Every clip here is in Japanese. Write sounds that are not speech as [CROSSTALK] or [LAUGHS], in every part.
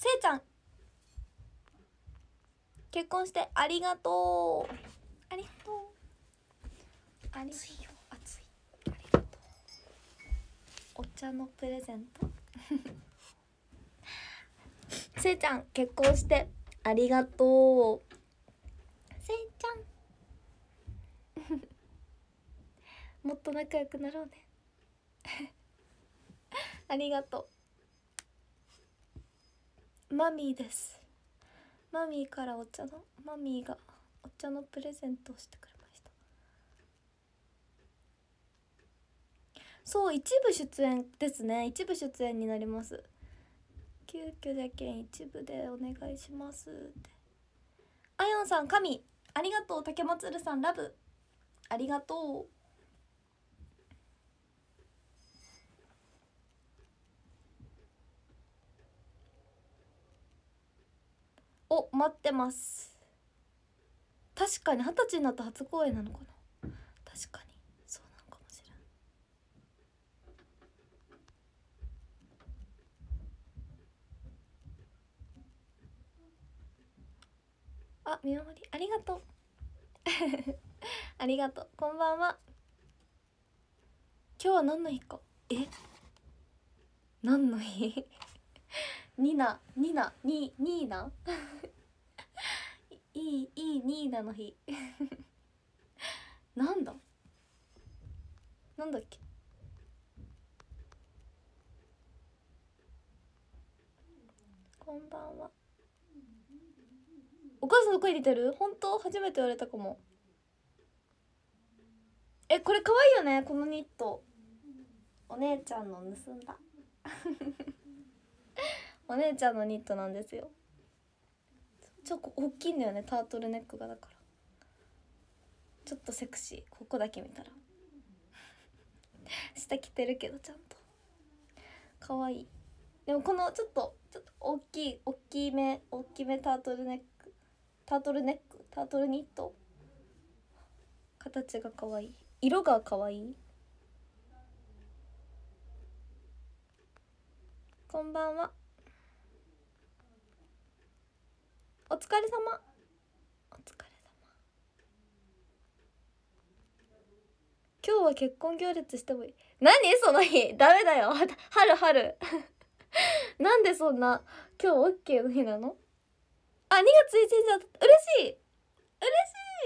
せいちゃん結婚してありがとうありがとうありがとう熱いありがとうお茶のプレゼント [LAUGHS] せいちゃん結婚してありがとうせいちゃん [LAUGHS] もっと仲良くなろうね [LAUGHS] ありがとうマミーですマミーからお茶のマミーがお茶のプレゼントをしてくれましたそう一部出演ですね一部出演になります急遽じゃけん一部でお願いしますってあやんさん神ありがとう竹まつるさんラブありがとうを待ってます確かに二十歳になった初公演なのかな確かにそうなのかもしれないあ見守りありがとう [LAUGHS] ありがとうこんばんは今日は何の日かえ何の日ニナニナニニーナ [LAUGHS] いいいいニーナの日 [LAUGHS] なんだなんだっけこんばんはお母さんの声出てる本当初めて言われたかもえこれ可愛いよねこのニットお姉ちゃんの盗んだ [LAUGHS] お姉ちゃんのニットなんですよちょっと大きいんだよねタートルネックがだからちょっとセクシーここだけ見たら下着てるけどちゃんとかわいいでもこのちょっとちょっと大きい大きめ大きめタートルネックタートルネックタートルニット形がかわいい色がかわいいこんばんはお疲れ様お疲れ様今日は結婚行列してもいい何その日ダメだよ [LAUGHS] 春春 [LAUGHS] なんでそんな今日 OK の日なのあ2月1日だ嬉しい嬉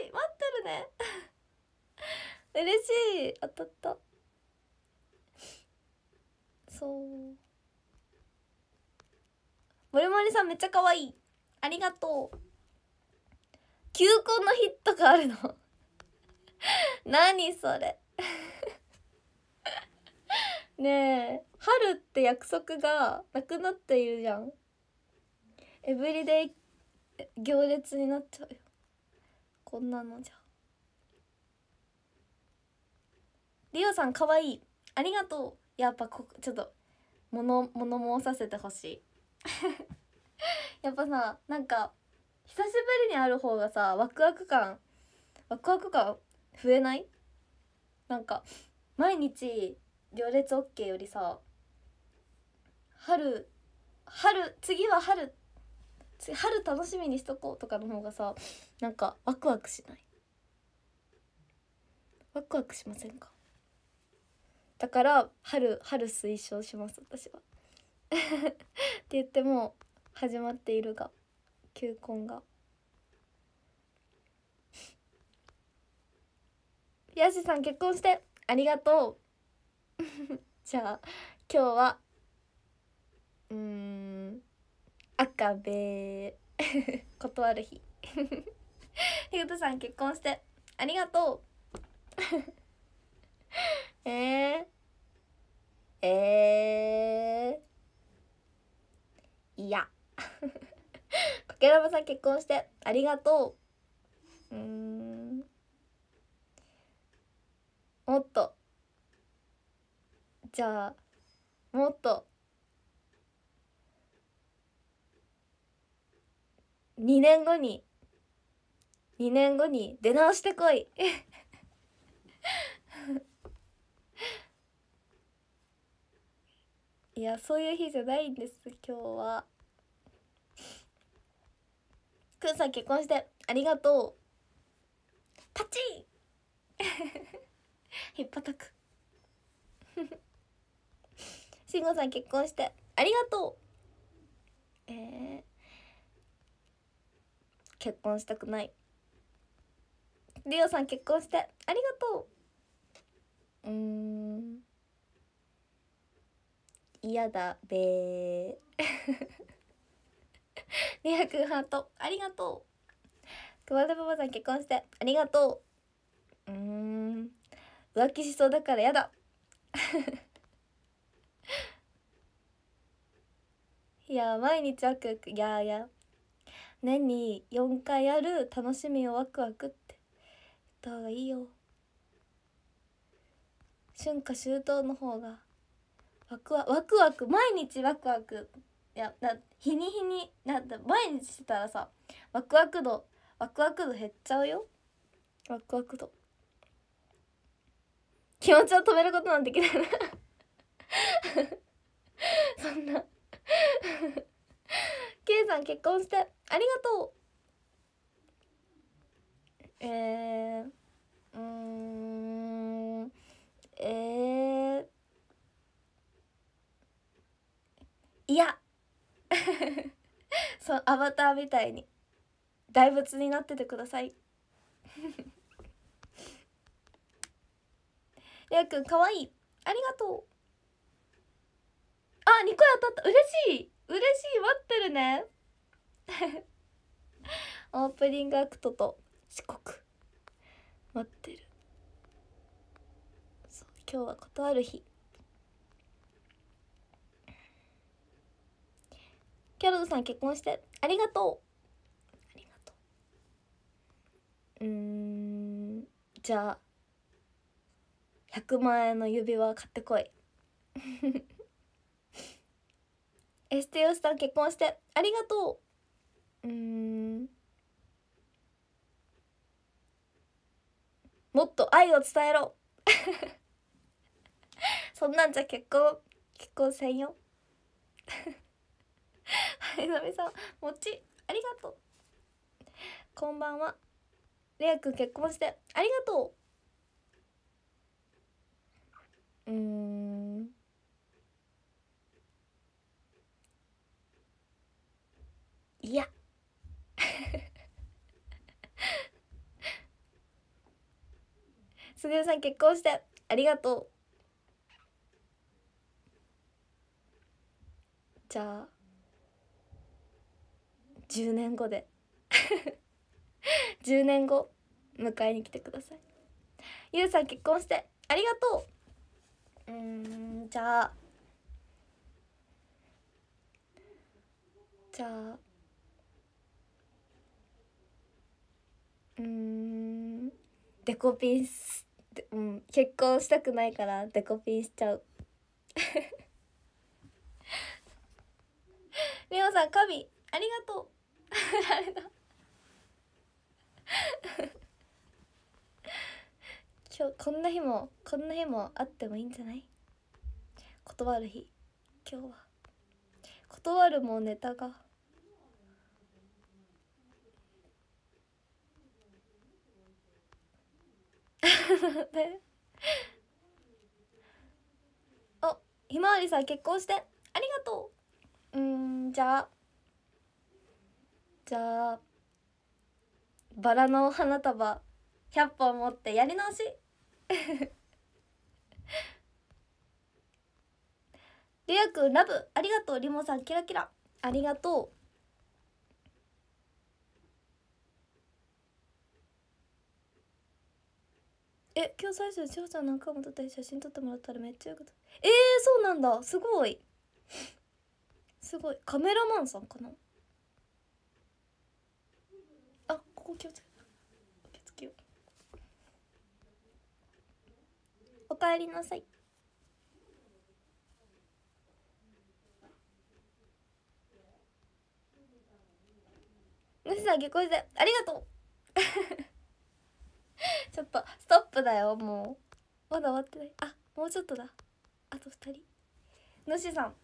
しい待ってるね [LAUGHS] 嬉しい当たったそうもりもりさんめっちゃ可愛いありがとう球根の日とかあるの [LAUGHS] 何それ [LAUGHS] ねえ春って約束がなくなっているじゃんエブリデイ行列になっちゃうよこんなのじゃリオさんかわいいありがとうやっぱこちょっともの、もの申させてほしい [LAUGHS] やっぱさなんか久しぶりにある方がさワクワク感ワクワク感増えないなんか毎日行列 OK よりさ春春次は春春楽しみにしとこうとかの方がさなんかワクワクしないワクワクしませんかだから春春推奨します私は [LAUGHS] って言っても始まっているが球根が。[LAUGHS] ヤシさん結婚してありがとう [LAUGHS] じゃあ今日はうん赤べ [LAUGHS] 断る日ひぐとさん結婚してありがとうえー、えー、いや [LAUGHS] かけらばさん結婚してありがとううんもっとじゃあもっと2年後に2年後に出直してこい [LAUGHS] いやそういう日じゃないんです今日はくんさん結婚してありがとうパチンひっ叩くしんごさん結婚してありがとうえー、結婚したくないりおさん結婚してありがとううん嫌だべー2 0くんハート、ありがとう。熊田パパさん結婚して、ありがとう。うん、浮気しそうだからやだ。[LAUGHS] いや毎日ワクワクいやいや年に4回ある楽しみをワクワクって言った方がいいよ春夏秋冬の方がワクワワクワク毎日ワクワクいやな日に日にだって毎日してたらさワクワク度ワクワク度減っちゃうよワクワク度気持ちを止めることなんてできないな [LAUGHS] そんな [LAUGHS] イさん結婚してありがとうえー、うんえー、いや [LAUGHS] そアバターみたいに大仏になっててくださいりゃ [LAUGHS] くんかわいいありがとうあ2個当たった嬉しい嬉しい待ってるね [LAUGHS] オープニングアクトと四国待ってるそう今日は断る日キャロさん結婚してありがとうありがとううんじゃあ100万円の指輪買ってこい [LAUGHS] エステヨスさん結婚してありがとううんもっと愛を伝えろ [LAUGHS] そんなんじゃ結婚結婚せんよはいみさんもちありがとうこんばんはレアくん結婚してありがとううんいやすぐるさん結婚してありがとうじゃあ10年後で10年後迎えに来てくださいゆうさん結婚してありがとううんじゃあじゃあうんデコピンす、うん、結婚したくないからデコピンしちゃうレ [LAUGHS] オさん神ありがとうあれだ今日こんな日もこんな日もあってもいいんじゃない断る日今日は断るもネタがね [LAUGHS] おひまわりさん結婚してありがとううんじゃあじゃあバラの花束100本持ってやり直しりゅうくんラブありがとうりもさんキラキラありがとうえ今日最初に翔ちゃん何回も撮って写真撮ってもらったらめっちゃよかったえー、そうなんだすごいすごいカメラマンさんかなここ気をつけ気をつけようおかえりなさいなさん下校時代ありがとう [LAUGHS] ちょっとストップだよもうまだ終わってないあもうちょっとだあと2人のしさん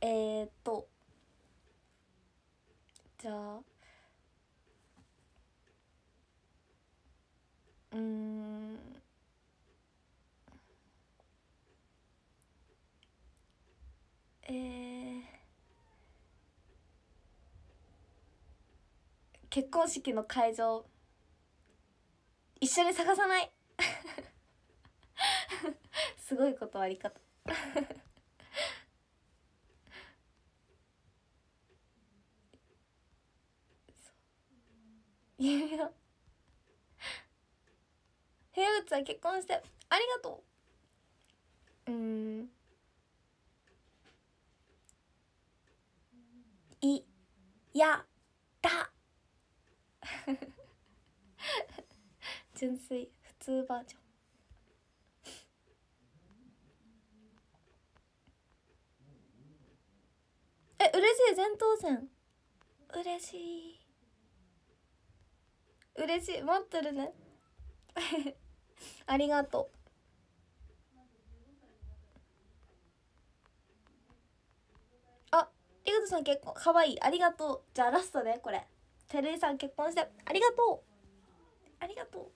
えー、っとじゃあうんえー、結婚式の会場一緒に探さない [LAUGHS] すごいことあり方いや [LAUGHS] 平内さ結婚してありがとううんいやだ純粋普通バージョンえ嬉しい前頭線。嬉しい嬉しい待ってるねありがとう。あ、リグトさん結婚、かわいい。ありがとう。じゃあラストね、これ。照井さん結婚して、ありがとう。ありがと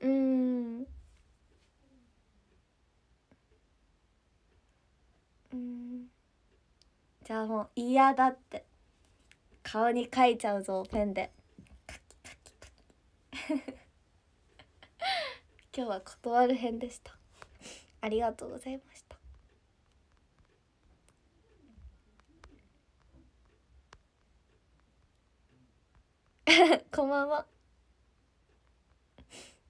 う。うん。うん。じゃあもう嫌だって。顔に書いちゃうぞ、ペンで。カキカキカキ。今日は断る編でしたありがとうございました [LAUGHS] こんばんは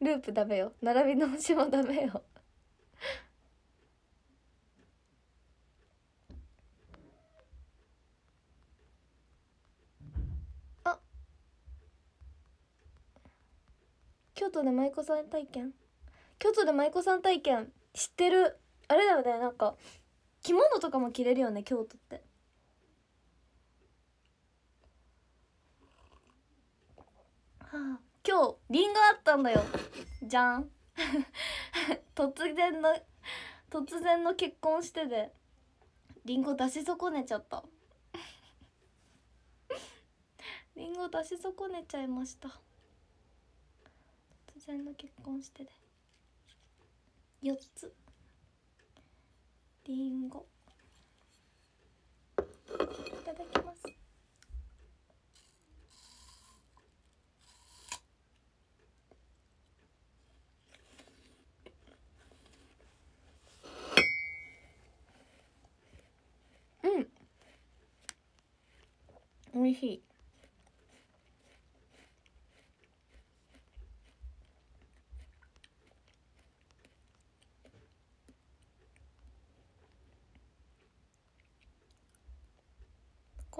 ループダメよ並び直しもダメよあ京都で舞妓さん体験京都で舞妓さん体験知ってるあれだよねなんか着物とかも着れるよね京都ってはあ、今日りんごあったんだよじゃん [LAUGHS] 突然の突然の結婚してでりんご出し損ねちゃったりんご出し損ねちゃいました突然の結婚してで4つりんごいただきますうん美味しい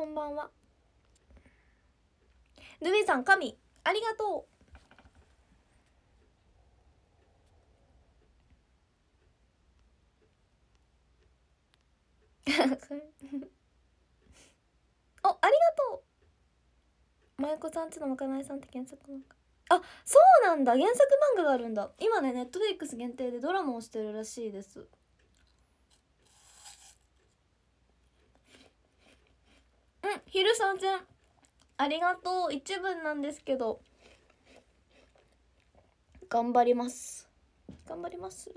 こんばんはルミさん神ありがとう [LAUGHS] おありがとう舞子さんちのまかないさんって原作漫画あそうなんだ原作漫画があるんだ今ねネットフリックス限定でドラマをしてるらしいですうん昼三時。ありがとう一文なんですけど頑張ります頑張ります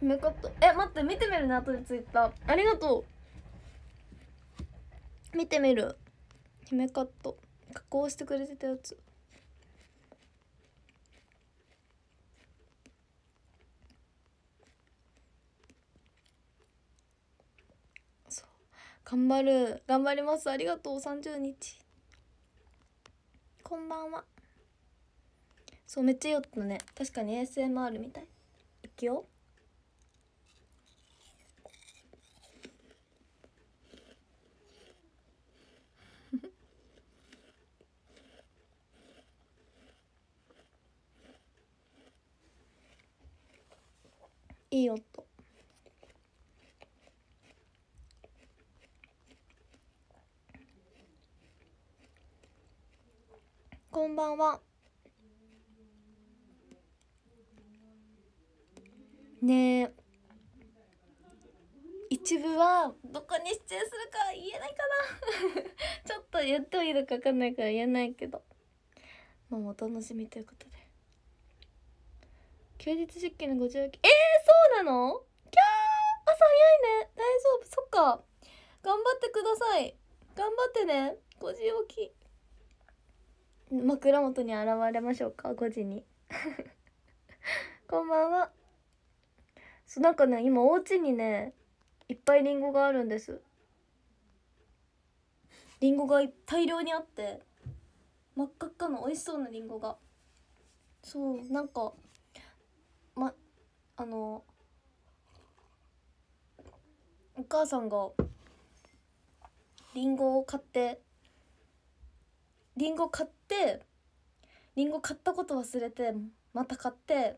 向かっえ待って見てみるね後でツイッターありがとう見てみる姫カット加工してくれてたやつそう頑張る頑張りますありがとう30日こんばんはそうめっちゃ酔ったね確かに ASMR みたいいくよいい音こんばんはねえ一部はどこに出演するか言えないかな [LAUGHS] ちょっと言ってもいるか分かんないから言えないけどもうお楽しみということで休日出勤の59えー、そうなのキャー朝早いね大丈夫そっか頑張ってください頑張ってね5時起き枕元に現れましょうか5時に [LAUGHS] こんばんはそうなんかね今お家にねいっぱいりんごがあるんですりんごが大量にあって真っ赤っかの美味しそうなりんごがそうなんかあのお母さんがりんごを買ってりんご買ってりんご買ったこと忘れてまた買って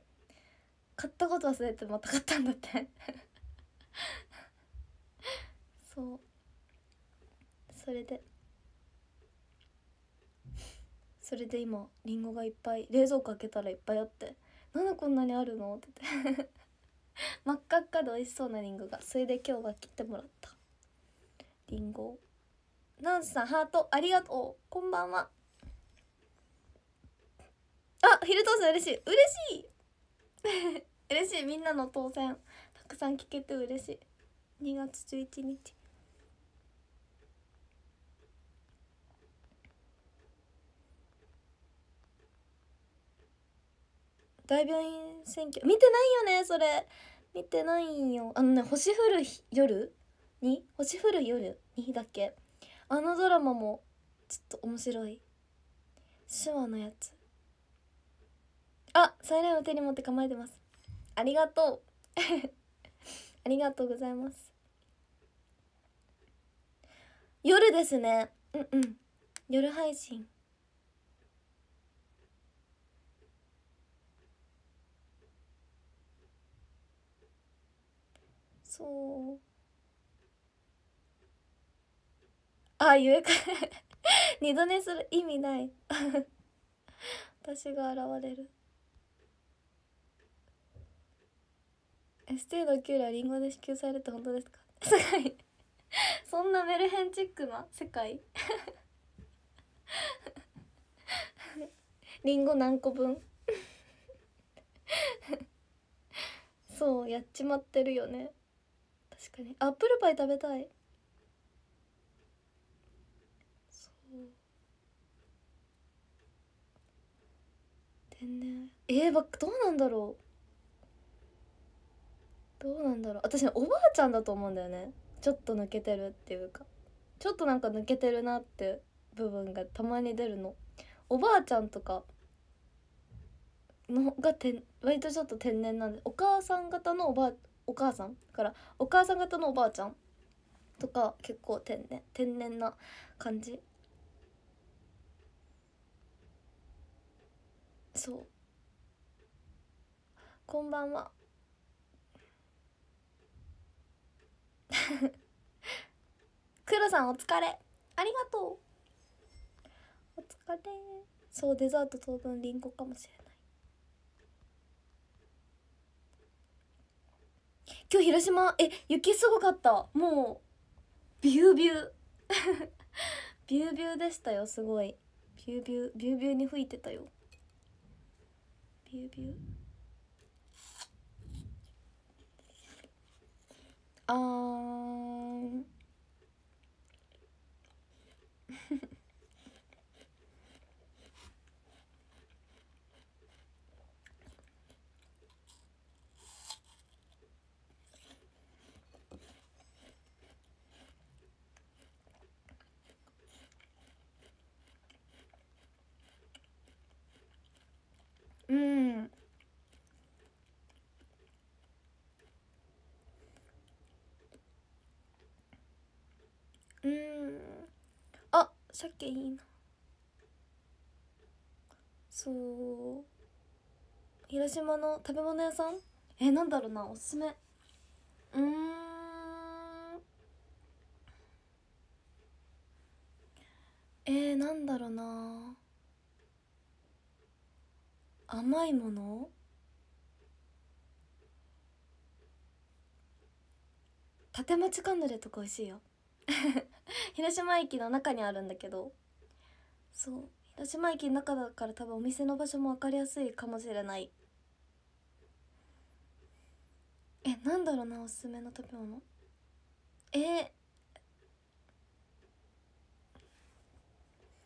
買ったこと忘れてまた買ったんだって [LAUGHS] そうそれでそれで今りんごがいっぱい冷蔵庫開けたらいっぱいあって。なんでこんなにあるの?」って言って真っ赤っかで美味しそうなリンごがそれで今日は切ってもらったりんごナンスさんハートありがとうこんばんはあヒル当選嬉しい嬉しい [LAUGHS] 嬉しいみんなの当選たくさん聞けて嬉しい2月11日大病院選挙見てないよねそれ見てないよあのね「星降る夜」に「星降る夜」にだっけあのドラマもちょっと面白い手話のやつあサイレンを手に持って構えてますありがとう [LAUGHS] ありがとうございます夜ですねうんうん夜配信そうあゆえか [LAUGHS] 二度寝する意味ない [LAUGHS] 私が現れるエステーの給料リンゴで支給されて本当ですか世界 [LAUGHS] そんなメルヘンチックな世界リンゴ何個分そうやっちまってるよねかにアップルパイ食べたいそう天然えー、ばどうなんだろうどうなんだろう私ねおばあちゃんだと思うんだよねちょっと抜けてるっていうかちょっとなんか抜けてるなって部分がたまに出るのおばあちゃんとかのがて割とちょっと天然なんでお母さん方のおばあお母さんからお母さん方のおばあちゃんとか結構天然天然な感じそうこんばんは黒 [LAUGHS] さんお疲れありがとうお疲れそうデザート当分リンゴかもしれない今日広島え雪すごかったもうビュービュー [LAUGHS] ビュービューでしたよすごいビュービュービュービューに吹いてたよビュービューあー h うんうんあ鮭いいなそう広島の食べ物屋さんえなんだろうなおすすめうんえー、なんだろうな甘いもの立町カヌレとか美味しいよ [LAUGHS] 広島駅の中にあるんだけどそう広島駅の中だから多分お店の場所も分かりやすいかもしれないえなんだろうなおすすめの食べ物え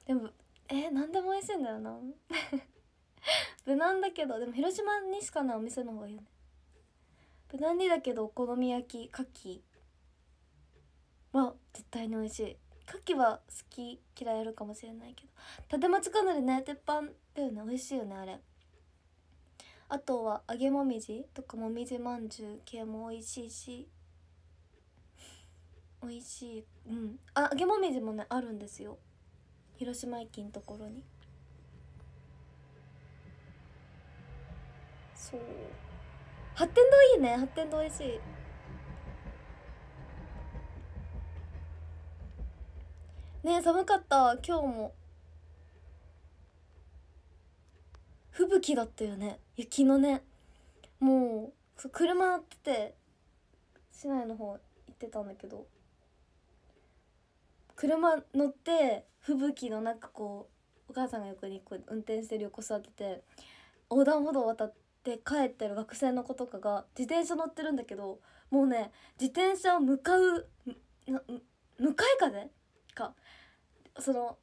ー、でもえー、何でも美味しいんだよな [LAUGHS] 無難だけどでも広島にしかないお店の方がいいよね無難にだけどお好み焼き牡蠣は絶対に美味しい牡蠣は好き嫌いあるかもしれないけど立町かなりね鉄板だよね美味しいよねあれあとは揚げもみじとかもみじまんじゅう系も美味しいし美味しいうんあ揚げもみじもねあるんですよ広島駅のところにそう発展堂いいね発展堂美味しいねえ寒かった今日も吹雪だったよね雪のねもう車乗ってて市内の方行ってたんだけど車乗って吹雪の中こうお母さんが横にこう運転してる横座ってて横断歩道渡ってで帰ってる学生の子とかが自転車乗ってるんだけどもうね自転車を向かう向かい風かその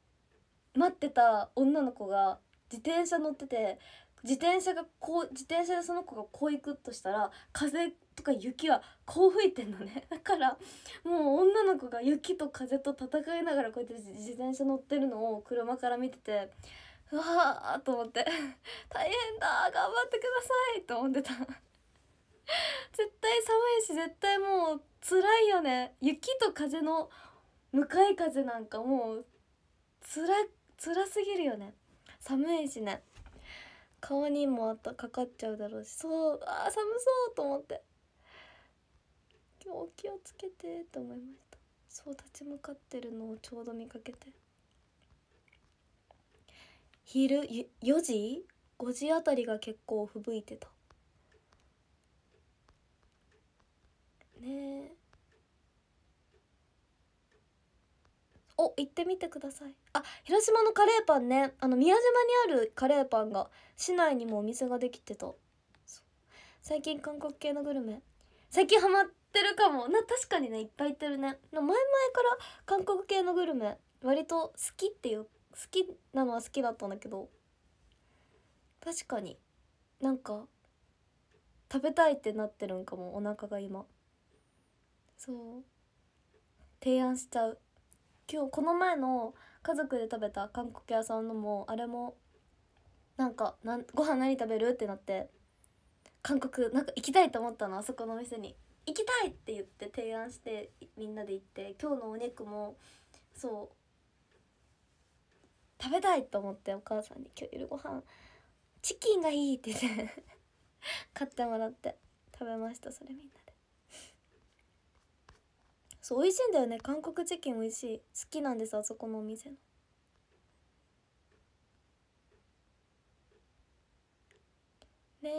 待ってた女の子が自転車乗ってて自転車がこう自転車でその子がこう行くとしたら風とか雪はこう吹いてんのね [LAUGHS] だからもう女の子が雪と風と戦いながらこうやって自転車乗ってるのを車から見ててうわーと思って [LAUGHS] 大変だ頑張ってくださいと思ってた [LAUGHS] 絶対寒いし絶対もう辛いよね雪と風の向かい風なんかもうつら辛すぎるよね寒いしね顔にもあったかかっちゃうだろうしそうあ寒そうと思って今日お気をつけてと思いましたそう立ち向かってるのをちょうど見かけて昼4時5時あたりが結構ふぶいてたねお行ってみてくださいあ広島のカレーパンねあの宮島にあるカレーパンが市内にもお店ができてた最近韓国系のグルメ最近ハマってるかもな確かにねいっぱい行ってるね前々から韓国系のグルメ割と好きっていう好きなのは好きだったんだけど確かになんか食べたいってなってるんかもお腹が今そう提案しちゃう今日この前の家族で食べた韓国屋さんのもあれもなんかなんご飯何食べるってなって韓国なんか行きたいと思ったのあそこのお店に行きたいって言って提案してみんなで行って今日のお肉もそう食べたいと思ってお母さんに「今日夜ご飯チキンがいい」って言って [LAUGHS] 買ってもらって食べましたそれみんなでそう美味しいんだよね韓国チキン美味しい好きなんですあそこのお店のね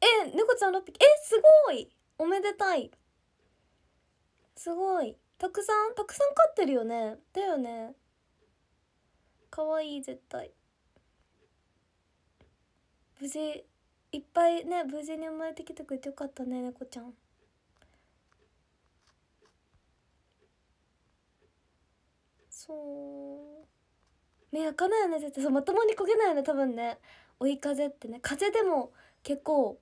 ええ猫ちゃん6匹えすごいおめでたいすごいたくさんたくさん飼ってるよねだよねかわいい絶対無事いっぱいね無事に生まれてきてくれてよかったね猫ちゃんそう目開かないよね絶対そうまともに焦げないよね多分ね追い風ってね風でも結構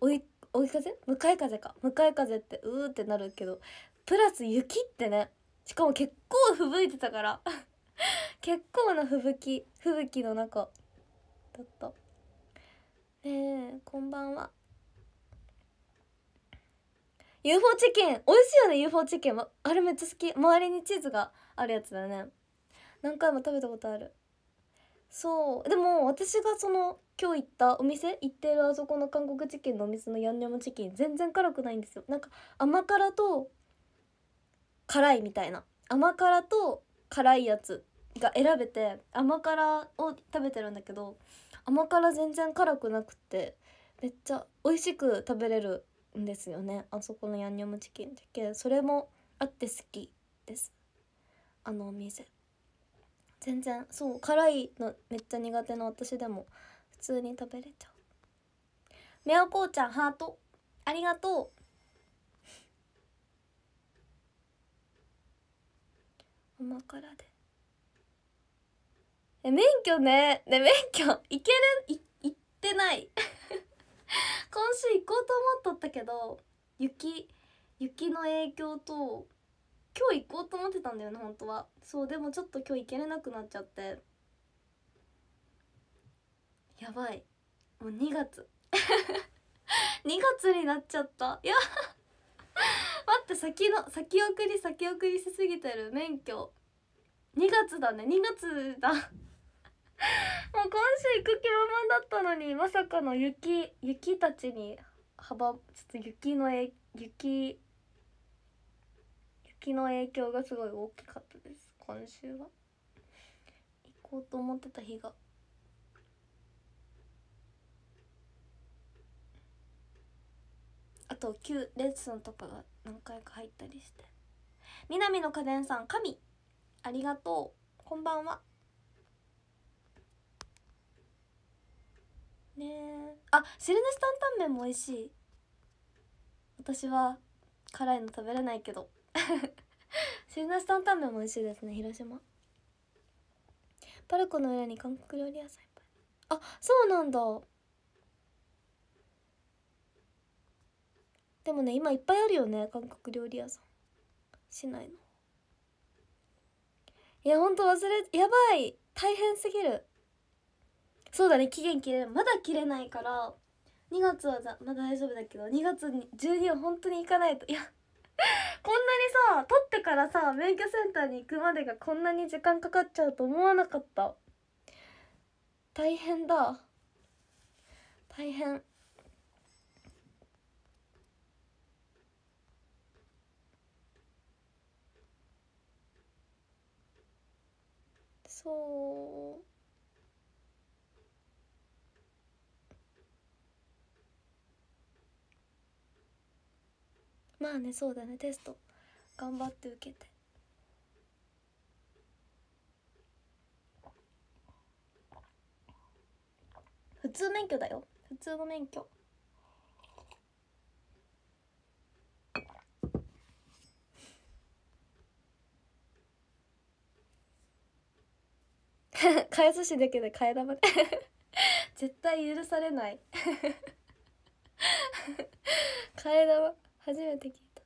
追い追い風向かい風か向かい風ってうーってなるけどプラス雪ってねしかも結構吹雪いてたから [LAUGHS] 結構な吹雪吹雪の中だったねえこんばんは UFO チキン美味しいよね UFO チキンあれめっちゃ好き周りにチーズがあるやつだよね何回も食べたことあるそうでも私がその今日行ったお店行ってるあそこの韓国チキンのお店のヤンニョムチキン全然辛くないんですよなんか甘辛と辛いみたいな甘辛と辛いやつが選べて甘辛を食べてるんだけど甘辛全然辛くなくてめっちゃ美味しく食べれるんですよねあそこのヤンニョムチキンだけそれもあって好きですあのお店全然そう辛いのめっちゃ苦手な私でも普通に食べれちゃうメアこうちゃんハートありがとう甘辛でえ免許ねね免許行けるい行ってない [LAUGHS] 今週行こうと思っとったけど雪雪の影響と今日行こうと思ってたんだよね本当はそうでもちょっと今日行けれなくなっちゃってやばいもう2月2 [LAUGHS] 月になっちゃったや待って先の先送り先送りしすぎてる免許2月だね2月だ [LAUGHS] もう今週行く気満々だったのにまさかの雪雪たちに幅ちょっと雪のえ雪雪の影響がすごい大きかったです今週は行こうと思ってた日があと9レッスンとかが何回か入ったりして南の家電さん神ありがとうこんばんはねえあシルネス担々麺も美味しい私は辛いの食べれないけど [LAUGHS] シルネス担々麺も美味しいですね広島パルコの裏に韓国料理屋さんいっぱいあそうなんだでもね今いっぱいあるよね韓国料理屋さん市内のいやほんと忘れやばい大変すぎるそうだね期限切れまだ切れないから2月はまだ大丈夫だけど2月に12は本当に行かないといやこんなにさ取ってからさ免許センターに行くまでがこんなに時間かかっちゃうと思わなかった大変だ大変そうまあねそうだねテスト頑張って受けて。普通免許だよ普通の免許返すしだけで替え玉 [LAUGHS] 絶対許されない替 [LAUGHS] え玉初めて聞いた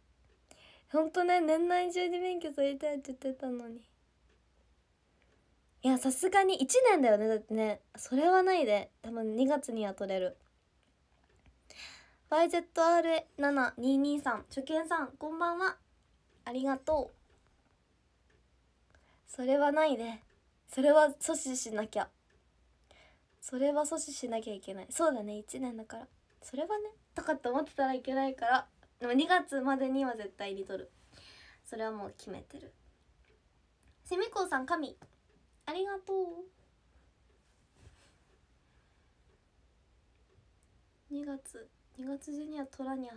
ほんとね年内中に免許取りたいって言ってたのにいやさすがに1年だよねだってねそれはないで多分2月には取れる YZR7223 初見さんこんばんはありがとうそれはないねそれは阻止しなきゃそれは阻止しなきゃいけないそうだね1年だからそれはねとかって思ってたらいけないからでも2月までには絶対に取るそれはもう決めてるセミコさん神ありがとう2月2月中には取らにゃ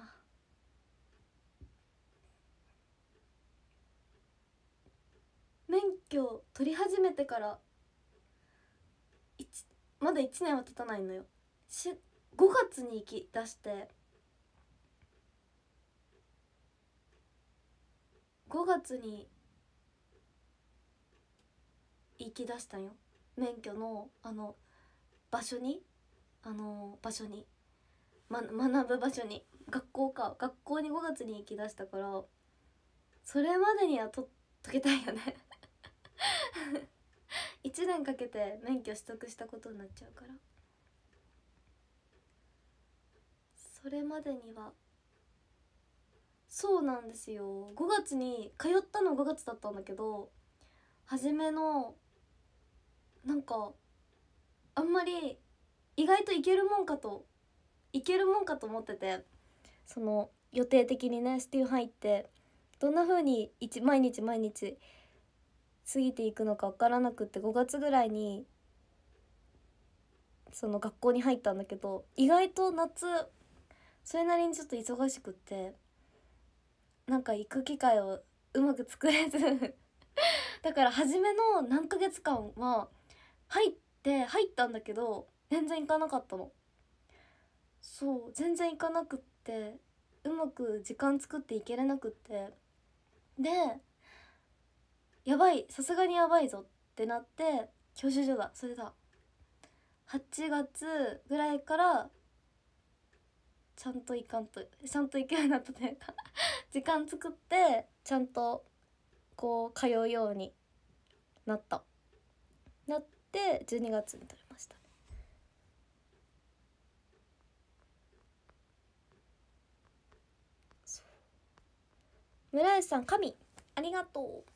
免許取り始めてからまだ1年は経たないのよし5月に行き出して5月に行き出したんよ免許のあの場所にあの場所に、ま、学ぶ場所に学校か学校に5月に行き出したからそれまでにはと解けたいよね1 [LAUGHS] 年かけて免許取得したことになっちゃうからそれまでにはそうなんですよ5月に通ったの5月だったんだけど初めのなんかあんまり意外といけるもんかといけるもんかと思っててその予定的にねスティー入ってどんな風に毎日毎日過ぎていくのか分からなくって5月ぐらいにその学校に入ったんだけど意外と夏それなりにちょっと忙しくってなんか行く機会をうまく作れず [LAUGHS] だから初めの何ヶ月間は入って入ったんだけど全然行かなかったのそう全然行かなくってうまく時間作っていけれなくってでやばいさすがにやばいぞってなって教習所だそれだ8月ぐらいからちゃんといかんとちゃんといけようになったというか [LAUGHS] 時間作ってちゃんとこう通うようになったなって12月に取れましたね村井さん神ありがとう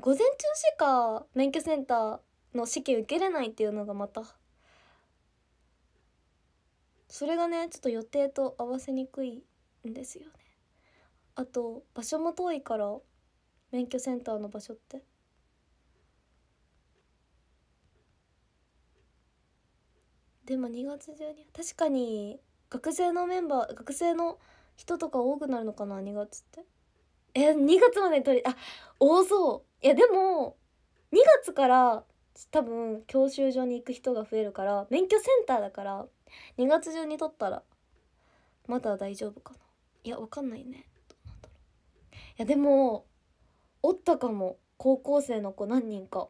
午前中しか免許センターの試験受けれないっていうのがまたそれがねちょっと予定と合わせにくいんですよねあと場所も遠いから免許センターの場所ってでも2月中に確かに学生のメンバー学生の人とか多くなるのかな2月ってえ2月までに取りあ多そういやでも2月から多分教習所に行く人が増えるから免許センターだから2月中に取ったらまだ大丈夫かないやわかんないねどうなんだろういやでもおったかも高校生の子何人か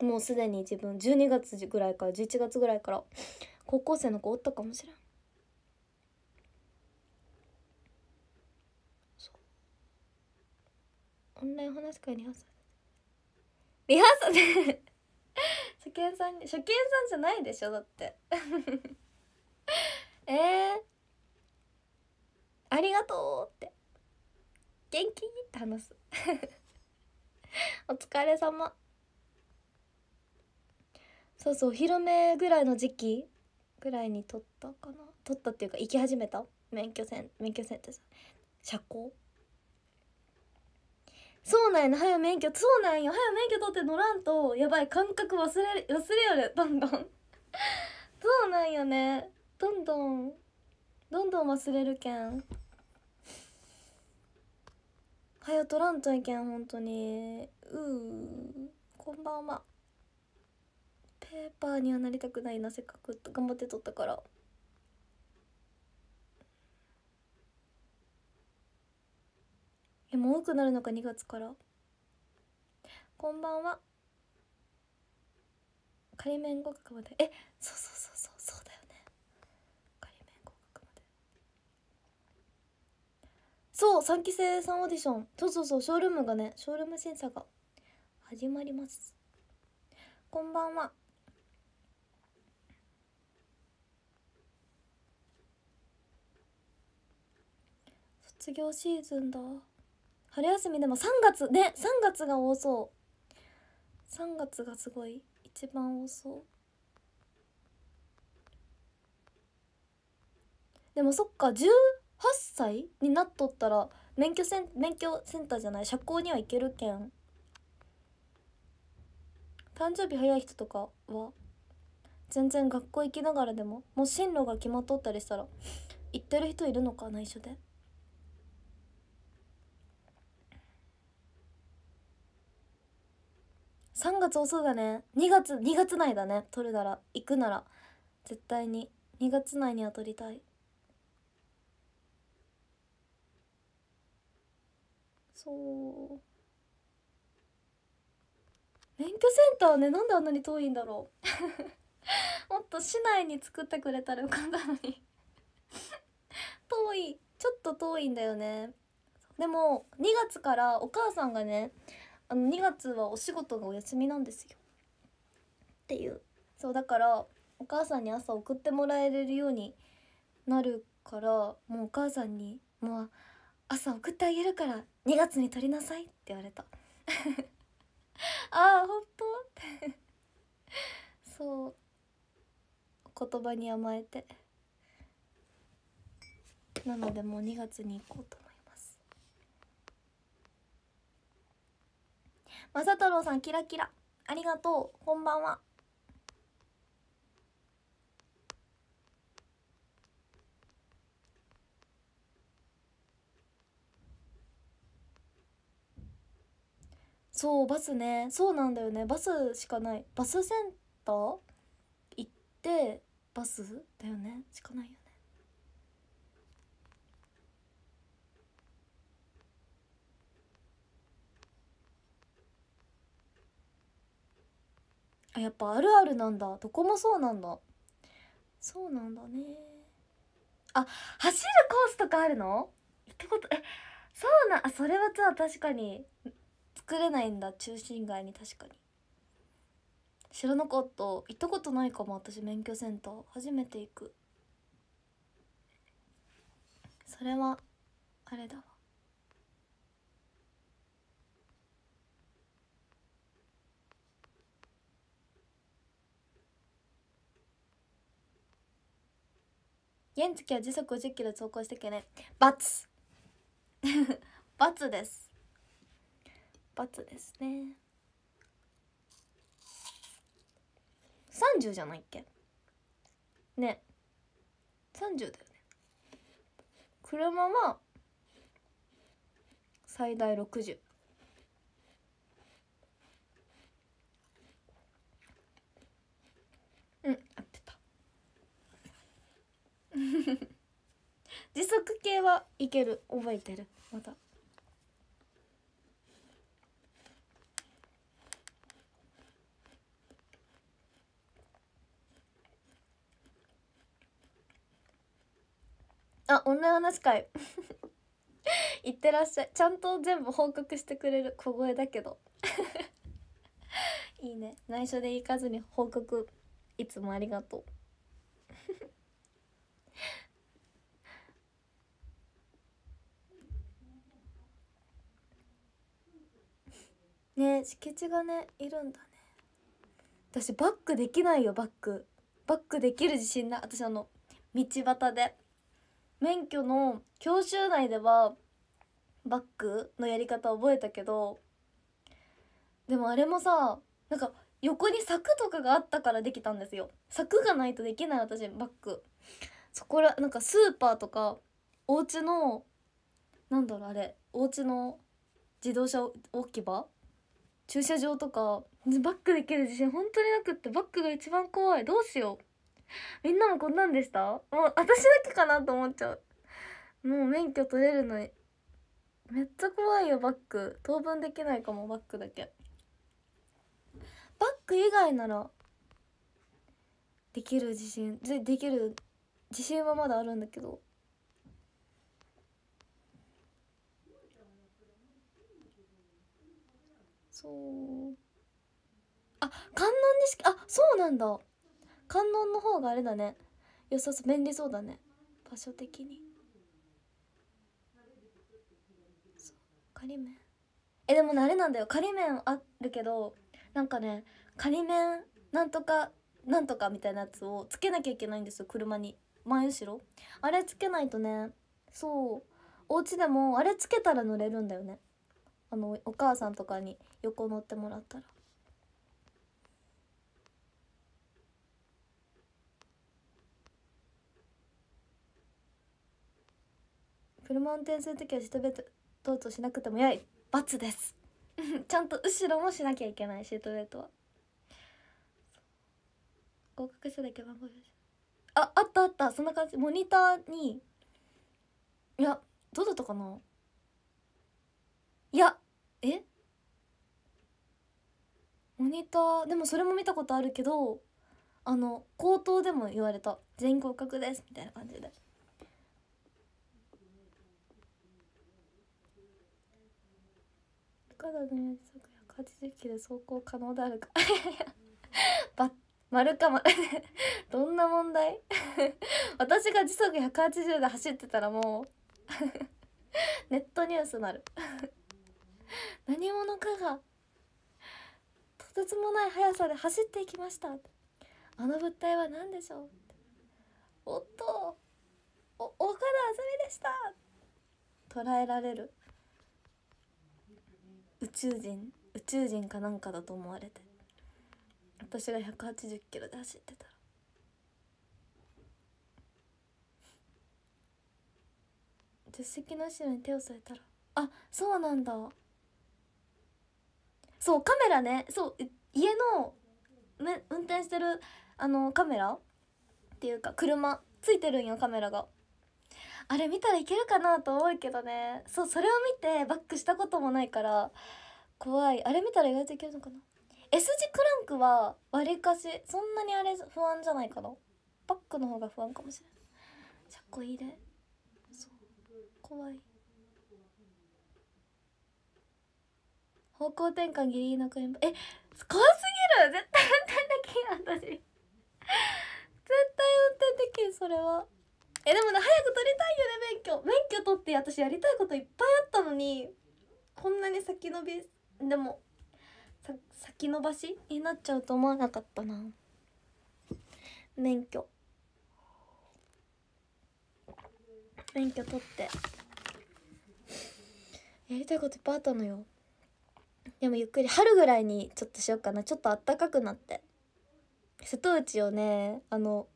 もうすでに自分12月ぐらいから11月ぐらいから高校生の子おったかもしれんオンライン話す会リハーサルリハーサル初見さん初見さんじゃないでしょだって [LAUGHS] えー、ありがとうって元気って話す [LAUGHS] お疲れ様そうそうお披露目ぐらいの時期ぐらいに取ったかな取ったっていうか行き始めた免許セ免許センター車高そうなんや早免許そうなんよ早免許取って乗らんとやばい感覚忘れ忘れやるどんどんそうなんよねどんどんどんどん忘れるけん早取らんといけん本当にうーこんばんはペーパーにはなりたくないなせっかく頑張って取ったから。えもう多くなるのか2月からこんばんは仮面合格までえそうそうそうそうそうだよね仮面合格までそう3期生さんオーディションそうそうそうショールームがねショールーム審査が始まりますこんばんは卒業シーズンだ春休みでも3月ね3月が多そう3月がすごい一番多そうでもそっか18歳になっとったら免許せん免許センターじゃない社交には行けるけん誕生日早い人とかは全然学校行きながらでももう進路が決まっとったりしたら行ってる人いるのか内緒で3月遅いだね2月2月内だね取るなら行くなら絶対に2月内には取りたいそう免許センターねなんであんなに遠いんだろう [LAUGHS] もっと市内に作ってくれたらよかったのに遠いちょっと遠いんだよねでも2月からお母さんがねあの2月はお仕事がお休みなんですよっていうそうだからお母さんに朝送ってもらえるようになるからもうお母さんに「もう朝送ってあげるから2月に撮りなさい」って言われた [LAUGHS] ああ本当って [LAUGHS] そう言葉に甘えてなのでもう2月に行こうと。まさ太郎さんキラキラありがとうこんばんはそうバスねそうなんだよねバスしかないバスセンター行ってバスだよねしかないよねあやっぱあるあるなんだどこもそうなんだそうなんだねあ走るコースとかあるの行ったことえそうなあそれはじゃあ確かに作れないんだ中心街に確かに知らなかった行ったことないかも私免許センター初めて行くそれはあれだわ原付は時速50キロ走行してけねバツ [LAUGHS] ですツですね30じゃないっけね30だよね車は最大60 [LAUGHS] 時速系はいける覚えてるまたあ女ンライン話会い [LAUGHS] ってらっしゃいちゃんと全部報告してくれる小声だけど [LAUGHS] いいね内緒で行かずに報告いつもありがとうね敷地がねいるんだね私バックできないよバックバックできる自信ない私あの道端で免許の教習内ではバックのやり方覚えたけどでもあれもさなんか横に柵とかがあったからできたんですよ柵がないとできない私バックそこらなんかスーパーとかお家のなんだろうあれお家の自動車置き場駐車場とかバックできる自信本当になくってバックが一番怖いどうしようみんなもこんなんでしたもう私だけかなと思っちゃうもう免許取れるのにめっちゃ怖いよバック当分できないかもバックだけバック以外ならできる自信でできる自信はまだあるんだけどそうあ観音にしあそうなんだ観音の方があれだねよさそう便利そうだね場所的にそう仮面えでもねあれなんだよ仮面あるけどなんかね仮面なんとかなんとかみたいなやつをつけなきゃいけないんですよ車に前後ろあれつけないとねそうお家でもあれつけたら乗れるんだよねあのお母さんとかに横乗ってもらったら。車運転する時はシートベルトとしなくてもよい罰です [LAUGHS] ちゃんと後ろもしなきゃいけないシートベルトは合格しただけ番号ああったあったそんな感じモニターにいやどうだったかないやえモニターでもそれも見たことあるけどあの口頭でも言われた「全員合格です」みたいな感じで。ただの時速180キロ走行可能であるか [LAUGHS] ば丸か丸どんな問題 [LAUGHS] 私が時速180で走ってたらもう [LAUGHS] ネットニュースなる [LAUGHS] 何者かがとてつもない速さで走っていきましたあの物体は何でしょうおっとお岡田あずみでした捉えられる宇宙人宇宙人かなんかだと思われて私が180キロで走ってたら助手席の後ろに手を添えたらあそうなんだそうカメラねそう家のめ運転してるあのカメラっていうか車ついてるんよカメラがあれ見たらいけるかなと思うけどねそうそれを見てバックしたこともないから怖いあれ見たら意外といけるのかな S 字クランクはわりかしそんなにあれ不安じゃないかなバックの方が不安かもしれない車庫入れそう怖い方向転換ギリギリのクインえ怖すぎる絶対運転できん私絶対運転できんそれはえでもね早く取りたいよね免許免許取って私やりたいこといっぱいあったのにこんなに先延びでも先延ばしになっちゃうと思わなかったな免許免許取ってやりたいこといっぱいあったのよでもゆっくり春ぐらいにちょっとしようかなちょっとあったかくなって瀬戸内をねあの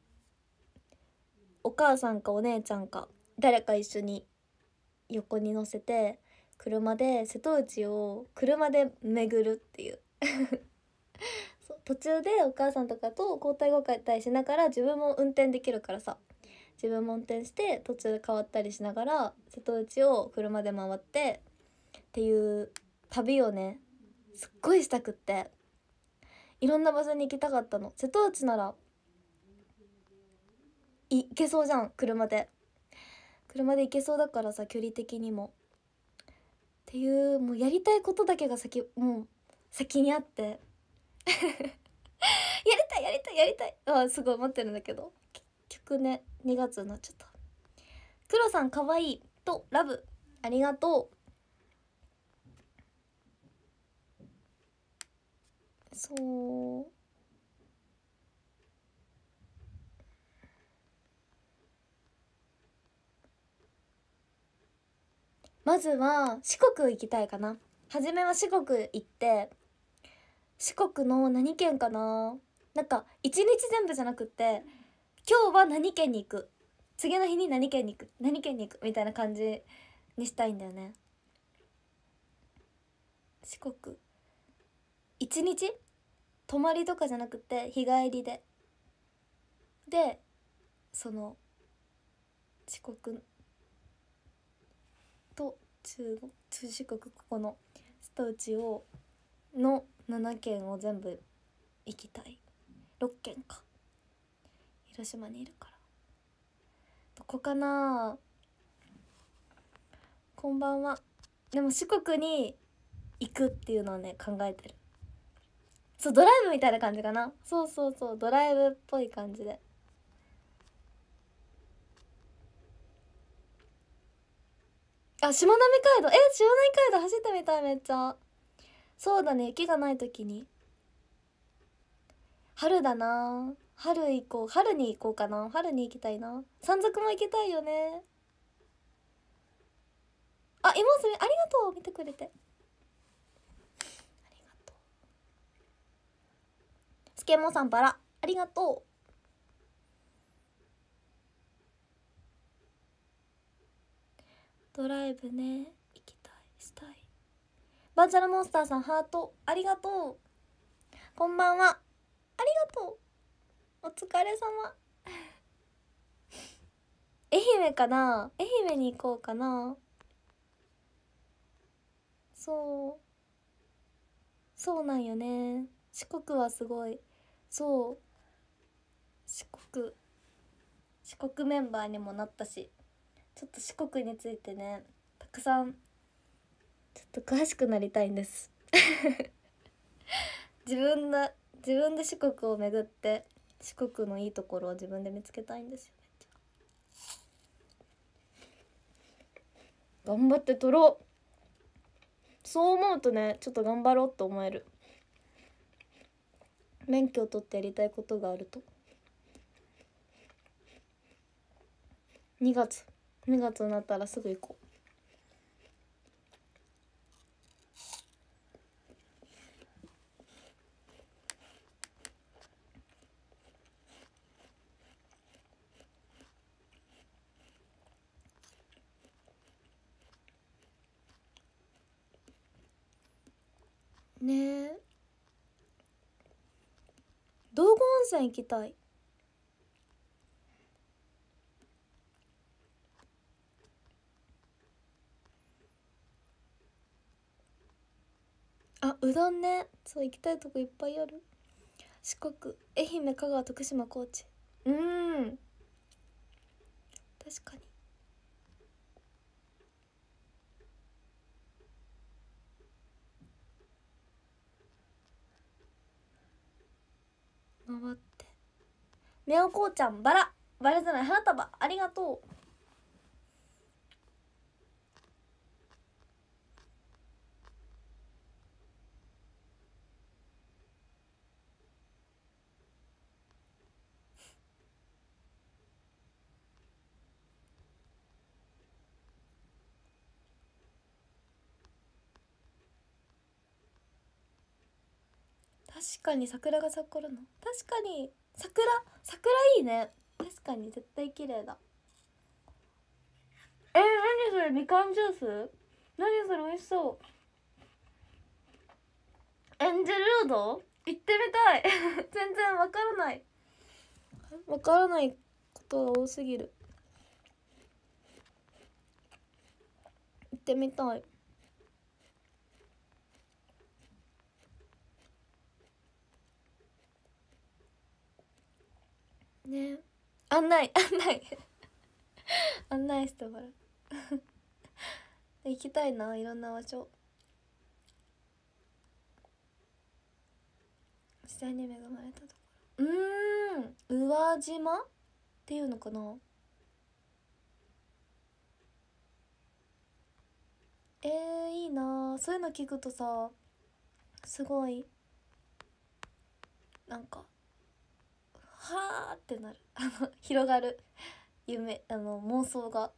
お母さんかお姉ちゃんか誰か一緒に横に乗せて車で瀬戸内を車で巡るっていう [LAUGHS] 途中でお母さんとかと交代交代しながら自分も運転できるからさ自分も運転して途中変わったりしながら瀬戸内を車で回ってっていう旅をねすっごいしたくっていろんな場所に行きたかったの瀬戸内なら行けそうじゃん車で車で行けそうだからさ距離的にもっていうもうやりたいことだけが先もう先にあって [LAUGHS] やりたいやりたいやりたいあすごい待ってるんだけど結局ね2月になっちゃった「黒さんかわいい」と「ラブ」ありがとうそうまずは四国行きたいかな初めは四国行って四国の何県かななんか一日全部じゃなくって今日は何県に行く次の日に何県に行く何県に行くみたいな感じにしたいんだよね四国一日泊まりとかじゃなくて日帰りででその遅刻と中国中四国ここのストーチをの7県を全部行きたい6県か広島にいるからどこかなこんばんはでも四国に行くっていうのはね考えてるそうドライブみたいな感じかなそうそうそうドライブっぽい感じであしまなみ海道えしまなみ海道走ってみたいめっちゃそうだね雪がない時に春だな春行こう春に行こうかな春に行きたいな山賊も行きたいよねあ妹さんありがとう見てくれて。けもさんバラありがとうドライブね行きたいしたいバーチャルモンスターさんハートありがとうこんばんはありがとうお疲れ様愛媛かな愛媛に行こうかなそうそうなんよね四国はすごいそう四国四国メンバーにもなったしちょっと四国についてねたくさんちょっと詳しくなりたいんです [LAUGHS] 自分の自分で四国を巡って四国のいいところを自分で見つけたいんですよ頑張って撮ろうそう思うとねちょっと頑張ろうって思える免許を取ってやりたいことがあると2月2月になったらすぐ行こうねえ道後温泉行きたいあうどんねそう行きたいとこいっぱいある四国愛媛香川徳島高知うん確かに登ってみやこうちゃんバラバラじゃない花束ありがとう確かに桜が咲くの確かに桜桜いいね確かに絶対綺麗だえー、何それみかんジュース何それ美味しそうエンジェルロード行ってみたい [LAUGHS] 全然わからないわからないことが多すぎる行ってみたいね案内 [LAUGHS] 案内案内してもらう [LAUGHS] 行きたいないろんな場所自然に恵まれたところうん宇和島っていうのかなえー、いいなそういうの聞くとさすごいなんかはあってなる [LAUGHS] あの広がる夢あの妄想が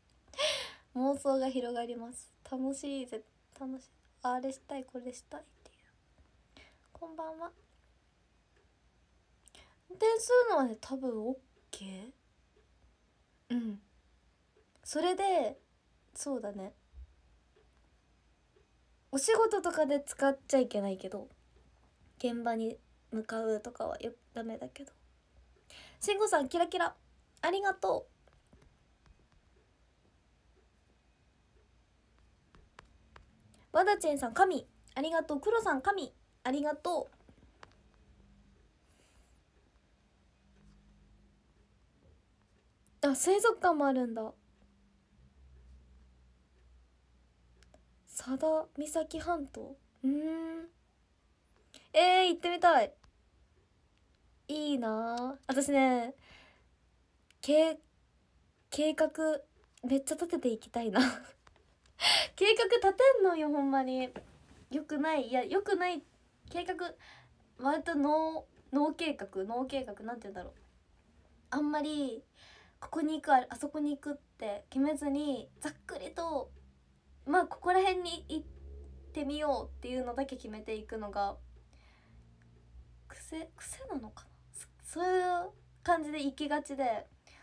[LAUGHS] 妄想が広がります楽しいぜ楽しいあれしたいこれしたいっていうこんばんは運転するのはね多分 OK うんそれでそうだねお仕事とかで使っちゃいけないけど現場に向かうとかはよダメだけど慎吾さんキラキラありがとうダチェンさん神ありがとう黒さん神ありがとうあ水族館もあるんだ佐田岬半島うんえー、行ってみたいいいな私ね計計画めっちゃ立てていきたいな [LAUGHS] 計画立てんのよほんまによくないいやよくない計画割と脳脳計画脳計画なんて言うんだろうあんまりここに行くあそこに行くって決めずにざっくりとまあここら辺に行ってみようっていうのだけ決めていくのが癖癖なのかなそういう感じで行きがちで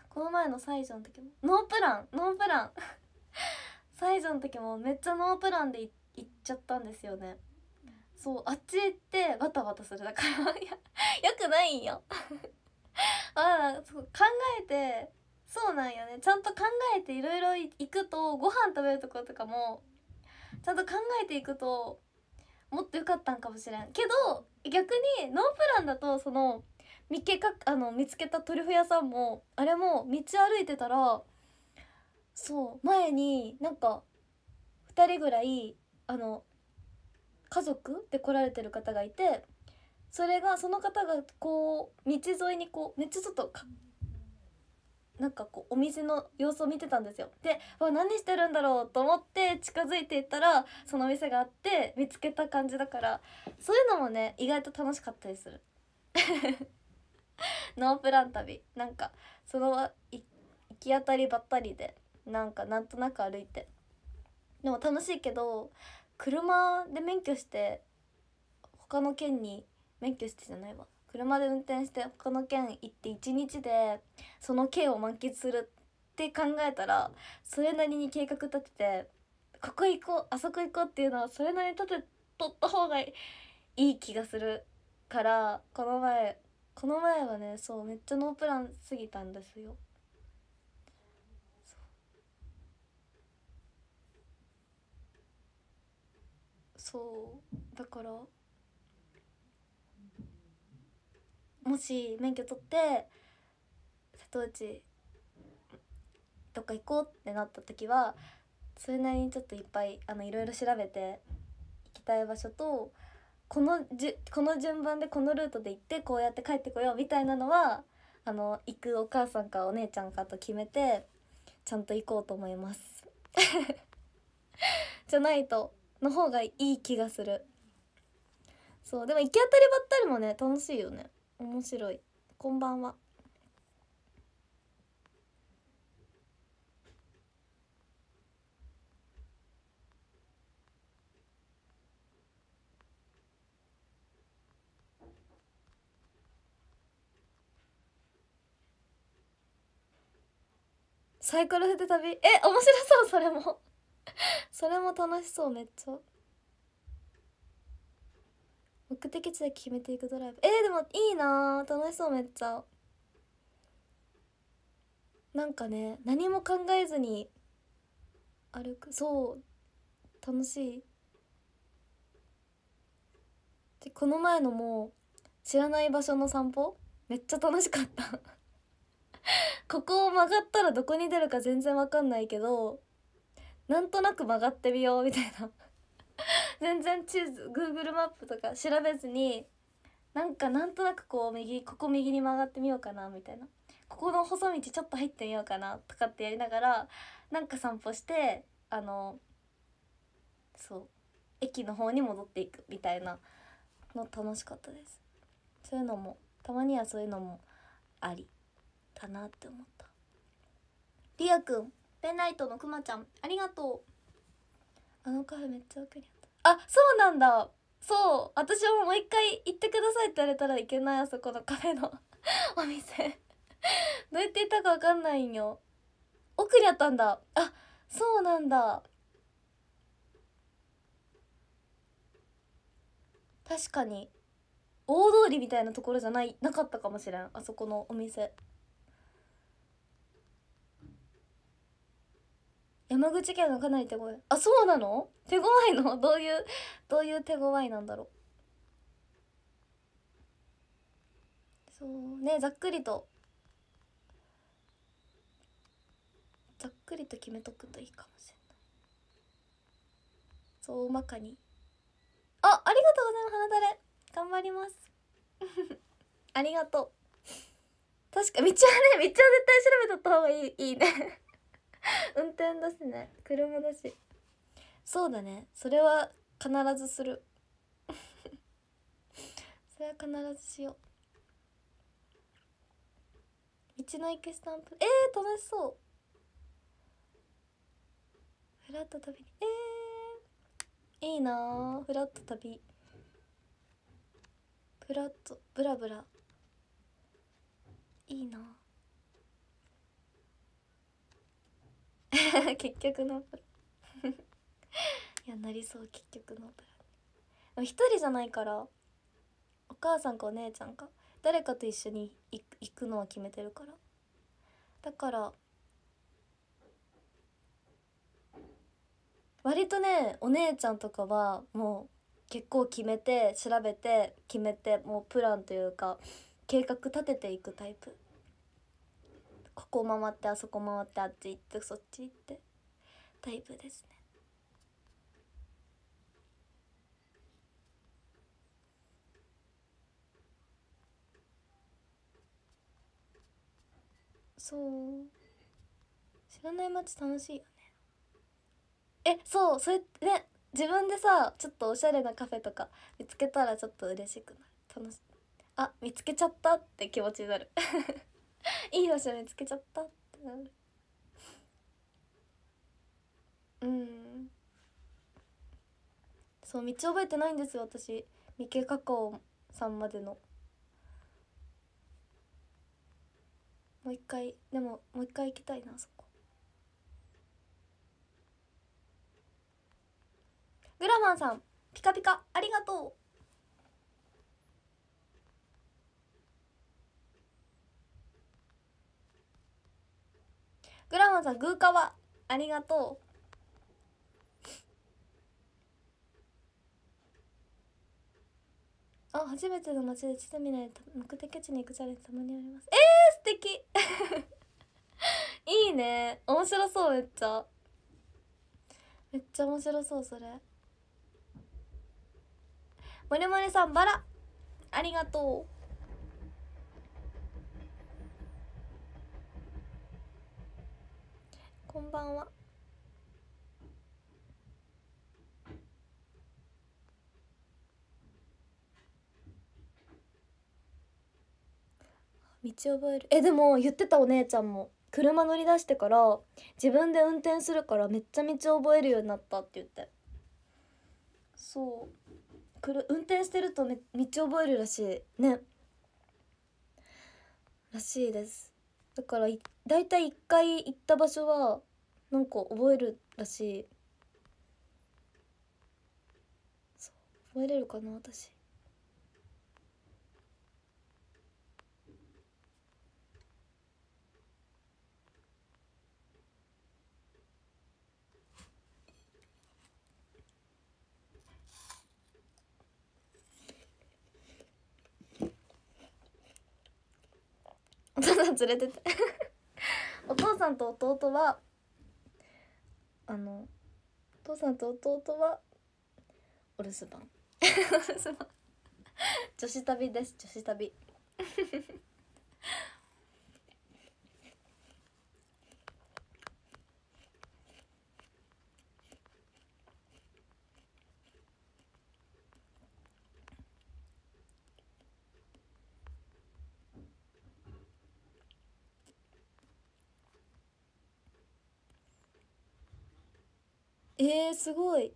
この前の西条の時もノープランノープラン [LAUGHS] 西条の時もめっちゃノープランで行っちゃったんですよねそうあっち行ってバタバタするだから [LAUGHS] いやよくないんよ [LAUGHS] あそう考えてそうなんよねちゃんと考えていろいろ行くとご飯食べるところとかもちゃんと考えていくともっと良かったんかもしれんけど逆にノープランだとその見けかあの見つけたトリュフ屋さんもあれも道歩いてたらそう前になんか2人ぐらいあの家族で来られてる方がいてそれがその方がこう道沿いにこうめっちゃちょっとかなんかこうお店の様子を見てたんですよで何してるんだろうと思って近づいていったらそのお店があって見つけた感じだからそういうのもね意外と楽しかったりする。[LAUGHS] ノープラン旅なんかその行き当たりばったりでなんかなんとなく歩いてでも楽しいけど車で免許して他の県に免許してじゃないわ車で運転して他の県行って1日でその県を満喫するって考えたらそれなりに計画立ててここ行こうあそこ行こうっていうのはそれなりに立てとった方がいい気がするからこの前この前はねそうめっちゃノープランすぎたんですよそうだからもし免許取って瀬戸内どっか行こうってなった時はそれなりにちょっといっぱいあのいろいろ調べて行きたい場所とこのじこの順番でこのルートで行ってこうやって帰ってこようみたいなのはあの行くお母さんかお姉ちゃんかと決めてちゃんと行こうと思います [LAUGHS] じゃないとの方がいい気がするそうでも行き当たりばったりもね楽しいよね面白いこんばんはサイコロ振って旅え面白そうそれも [LAUGHS] それも楽しそうめっちゃ目的地で決めていくドライブえー、でもいいな楽しそうめっちゃなんかね何も考えずに歩くそう楽しいでこの前のもう知らない場所の散歩めっちゃ楽しかった [LAUGHS] ここを曲がったらどこに出るか全然わかんないけどなんとなく曲がってみようみたいな [LAUGHS] 全然地図 Google マップとか調べずになんかなんとなくこう右ここ右に曲がってみようかなみたいなここの細道ちょっと入ってみようかなとかってやりながらなんか散歩してあのそう駅の方に戻っていくみたいなの楽しかったですそういうのもたまにはそういうのもあり。かなって思ったリア君ペンライトのくまちゃんありがとうあのカフェめっちゃ奥にあったあそうなんだそう私ももう一回行ってくださいって言われたらいけないあそこのカフェの [LAUGHS] お店どうやって行ったか分かんないんよ奥にあったんだあそうなんだ確かに大通りみたいなところじゃないなかったかもしれんあそこのお店山口県がかなり手強いあそうなの手強いの [LAUGHS] どういうどういう手強いなんだろうそうねざっくりとざっくりと決めとくといいかもしれないそう大まかにあありがとうございます花だれ頑張ります [LAUGHS] ありがとう確か道はね道は絶対調べとった方がいいいいね [LAUGHS] 運転だしね車だしそうだねそれは必ずする [LAUGHS] それは必ずしよう道の駅スタンプえー、楽しそうフラット旅にえー、いいなフラット旅フラットブラブラいいな [LAUGHS] 結局のプン [LAUGHS] いやなりそう結局のプロ一人じゃないからお母さんかお姉ちゃんか誰かと一緒に行くのは決めてるからだから割とねお姉ちゃんとかはもう結構決めて調べて決めてもうプランというか計画立てていくタイプここ回ってあそこ回ってあっち行ってそっち行ってタイプですねそう知らない街楽しいよねえそうそれね自分でさちょっとおしゃれなカフェとか見つけたらちょっと嬉しくなる楽しあ見つけちゃったって気持ちになる [LAUGHS] [LAUGHS] いい場所見つけちゃったってなるうんそう道覚えてないんですよ私三毛カカオさんまでのもう一回でももう一回行きたいなそこグラマンさんピカピカありがとうグラマさん、グーカワ、ありがとう。あ、初めての街でち図みない目的地に行くチャレンジたまにあります。えー、素敵 [LAUGHS] いいね。面白そう、めっちゃ。めっちゃ面白そう、それ。もりもりさん、バラありがとう。こんばんは。道覚えるえでも言ってたお姉ちゃんも車乗り出してから自分で運転するからめっちゃ道覚えるようになったって言ってそうくる運転してると、め道覚えるらしいねらしいですだから大体1回行った場所はなんか覚えるらしい覚えれるかな私お父さん連れてて [LAUGHS] お父さんと弟はあのお父さんと弟はお留守番 [LAUGHS] お留守番 [LAUGHS] 女子旅です女子旅えー、すごい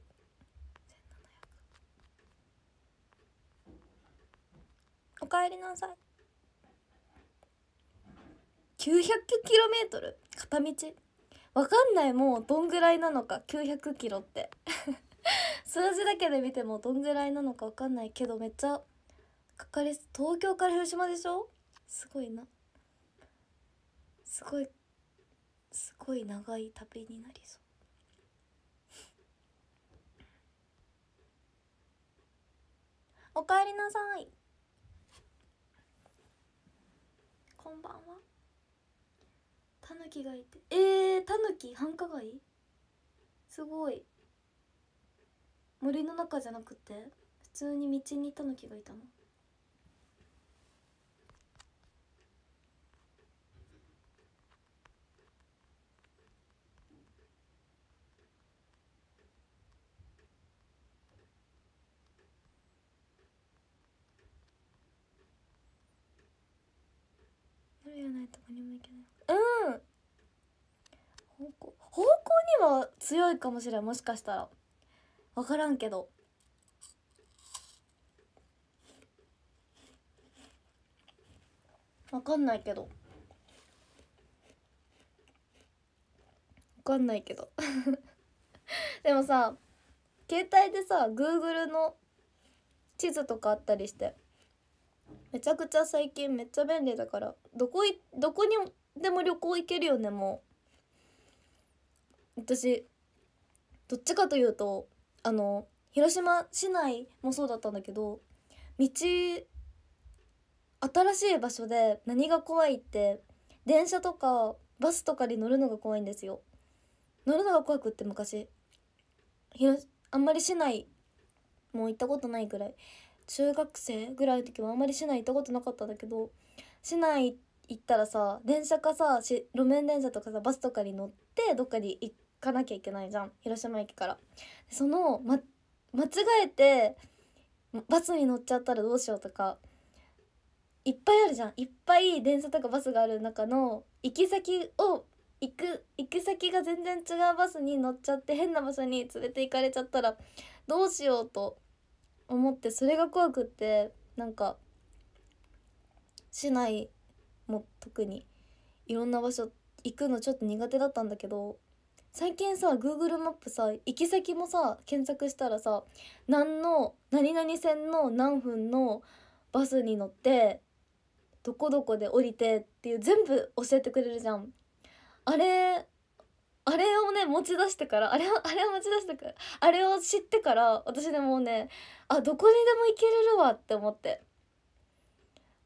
おかえりなさい9 0 0トル片道わかんないもうどんぐらいなのか 900km って [LAUGHS] 数字だけで見てもどんぐらいなのかわかんないけどめっちゃかかり東京から広島でしょすごいなすごいすごい長い旅になりそうおかえりなさいこんばんはタヌキがいてえー、タヌキ繁華街すごい森の中じゃなくて普通に道にタヌキがいたのないとこにも行けないうん方向方向には強いかもしれんもしかしたら分からんけど分かんないけど分かんないけど [LAUGHS] でもさ携帯でさ Google の地図とかあったりしてめちゃくちゃ最近めっちゃ便利だからどこいどこにでも旅行行けるよねもう私どっちかというとあの広島市内もそうだったんだけど道新しい場所で何が怖いって電車とかバスとかに乗るのが怖いんですよ乗るのが怖くって昔あんまり市内もう行ったことないくらい中学生ぐらいの時はあんまり市内行ったことなかったんだけど市内行ったらさ電車かさし路面電車とかさバスとかに乗ってどっかに行かなきゃいけないじゃん広島駅から。その、ま、間違えてバスに乗っちゃったらどうしようとかいっぱいあるじゃんいっぱい電車とかバスがある中の行き先を行く行く先が全然違うバスに乗っちゃって変な場所に連れて行かれちゃったらどうしようと思ってそれが怖くってなんか市内も特にいろんな場所行くのちょっと苦手だったんだけど最近さ Google マップさ行き先もさ検索したらさ何の何々線の何分のバスに乗ってどこどこで降りてっていう全部教えてくれるじゃん。あれあれをね持ち出してからあれを [LAUGHS] あれを持ち出してからあれを知ってから私でもねあどこにでも行けれるわって思って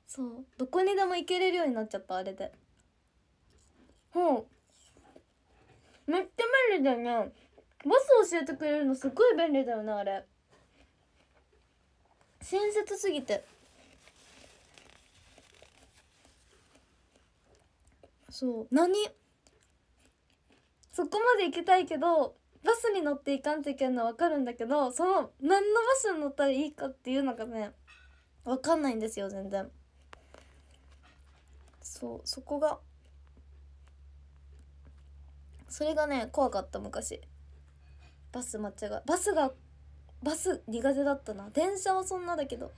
そうどこにでも行けれるようになっちゃったあれでほうめっちゃ便利だよねバス教えてくれるのすごい便利だよねあれ親切すぎてそう何そこまで行きたいけどバスに乗っていかんといけんのは分かるんだけどその何のバスに乗ったらいいかっていうのがね分かんないんですよ全然そうそこがそれがね怖かった昔バス間違いバスがバス苦手だったな電車はそんなだけど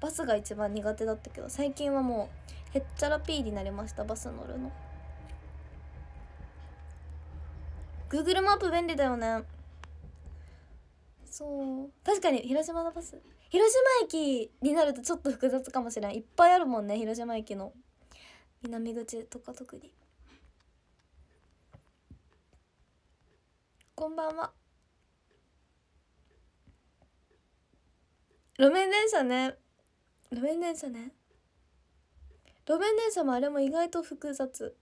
バスが一番苦手だったけど最近はもうへっちゃらピーになりましたバス乗るの。Google マップ便利だよねそう確かに広島のバス広島駅になるとちょっと複雑かもしれないいっぱいあるもんね広島駅の南口とか特にこんばんは路面電車ね路面電車ね路面電車もあれも意外と複雑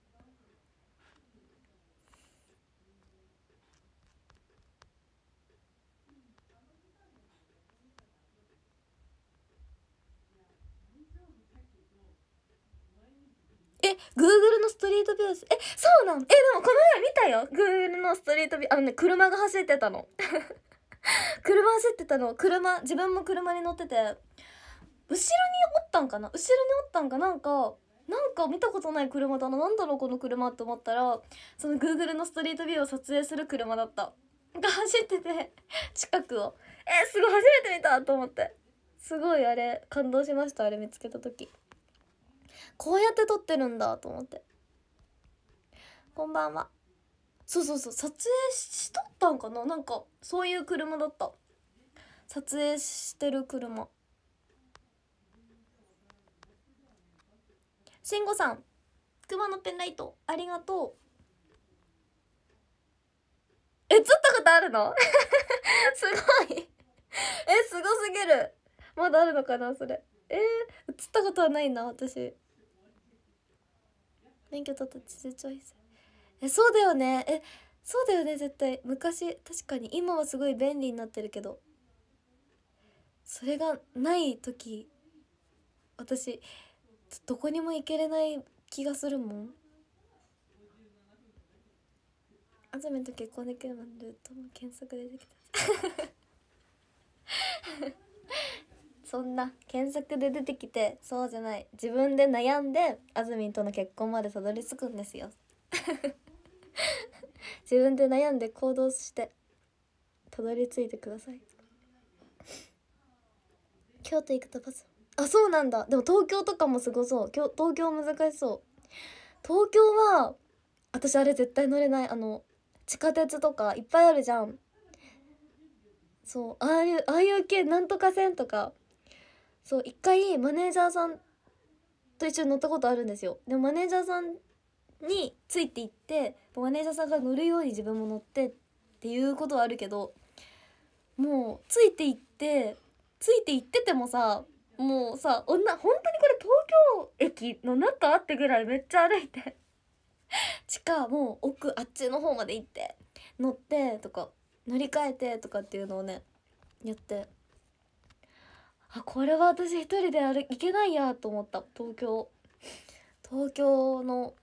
え、Google のストリートビュー、え、そうなのえ、でもこの前見たよ。Google のストリートビュー、あのね、車が走ってたの。[LAUGHS] 車走ってたの。車、自分も車に乗ってて、後ろにおったんかな後ろにおったんかなんか、なんか見たことない車だな。なんだろうこの車って思ったら、その Google のストリートビューを撮影する車だった。が走ってて、近くを。え、すごい初めて見たと思って。すごいあれ、感動しました。あれ見つけた時。こうやって撮ってるんだと思ってこんばんはそうそうそう撮影しとったんかななんかそういう車だった撮影してる車慎吾さん熊のペンライトありがとうえ、映ったことあるの [LAUGHS] すごいえ、すごすぎる。まだあるのかな、それ。えー、映ったことはないな、私。免許取った地図チョイスえそうだよねえそうだよね絶対昔確かに今はすごい便利になってるけどそれがない時私どこにも行けれない気がするもんあずめと結婚できるなんルートも検索でできたそんな検索で出てきてそうじゃない自分で悩んであずみんとの結婚までたどり着くんですよ [LAUGHS] 自分で悩んで行動してたどり着いてください京都行くとバスあそうなんだでも東京とかもすごそう東京難しそう東京は私あれ絶対乗れないあの地下鉄とかいっぱいあるじゃんそうああいうああいう系なんとか線とかそう一回マネージャーさんと一緒に乗ったことあるんですよでもマネージャーさんについていってマネージャーさんが乗るように自分も乗ってっていうことはあるけどもうついていってついていっててもさもうさ女本当にこれ東京駅の中ってぐらいめっちゃ歩いて地下もう奥あっちの方まで行って乗ってとか乗り換えてとかっていうのをねやってあこれは私一人であれいけないやと思った東京東京の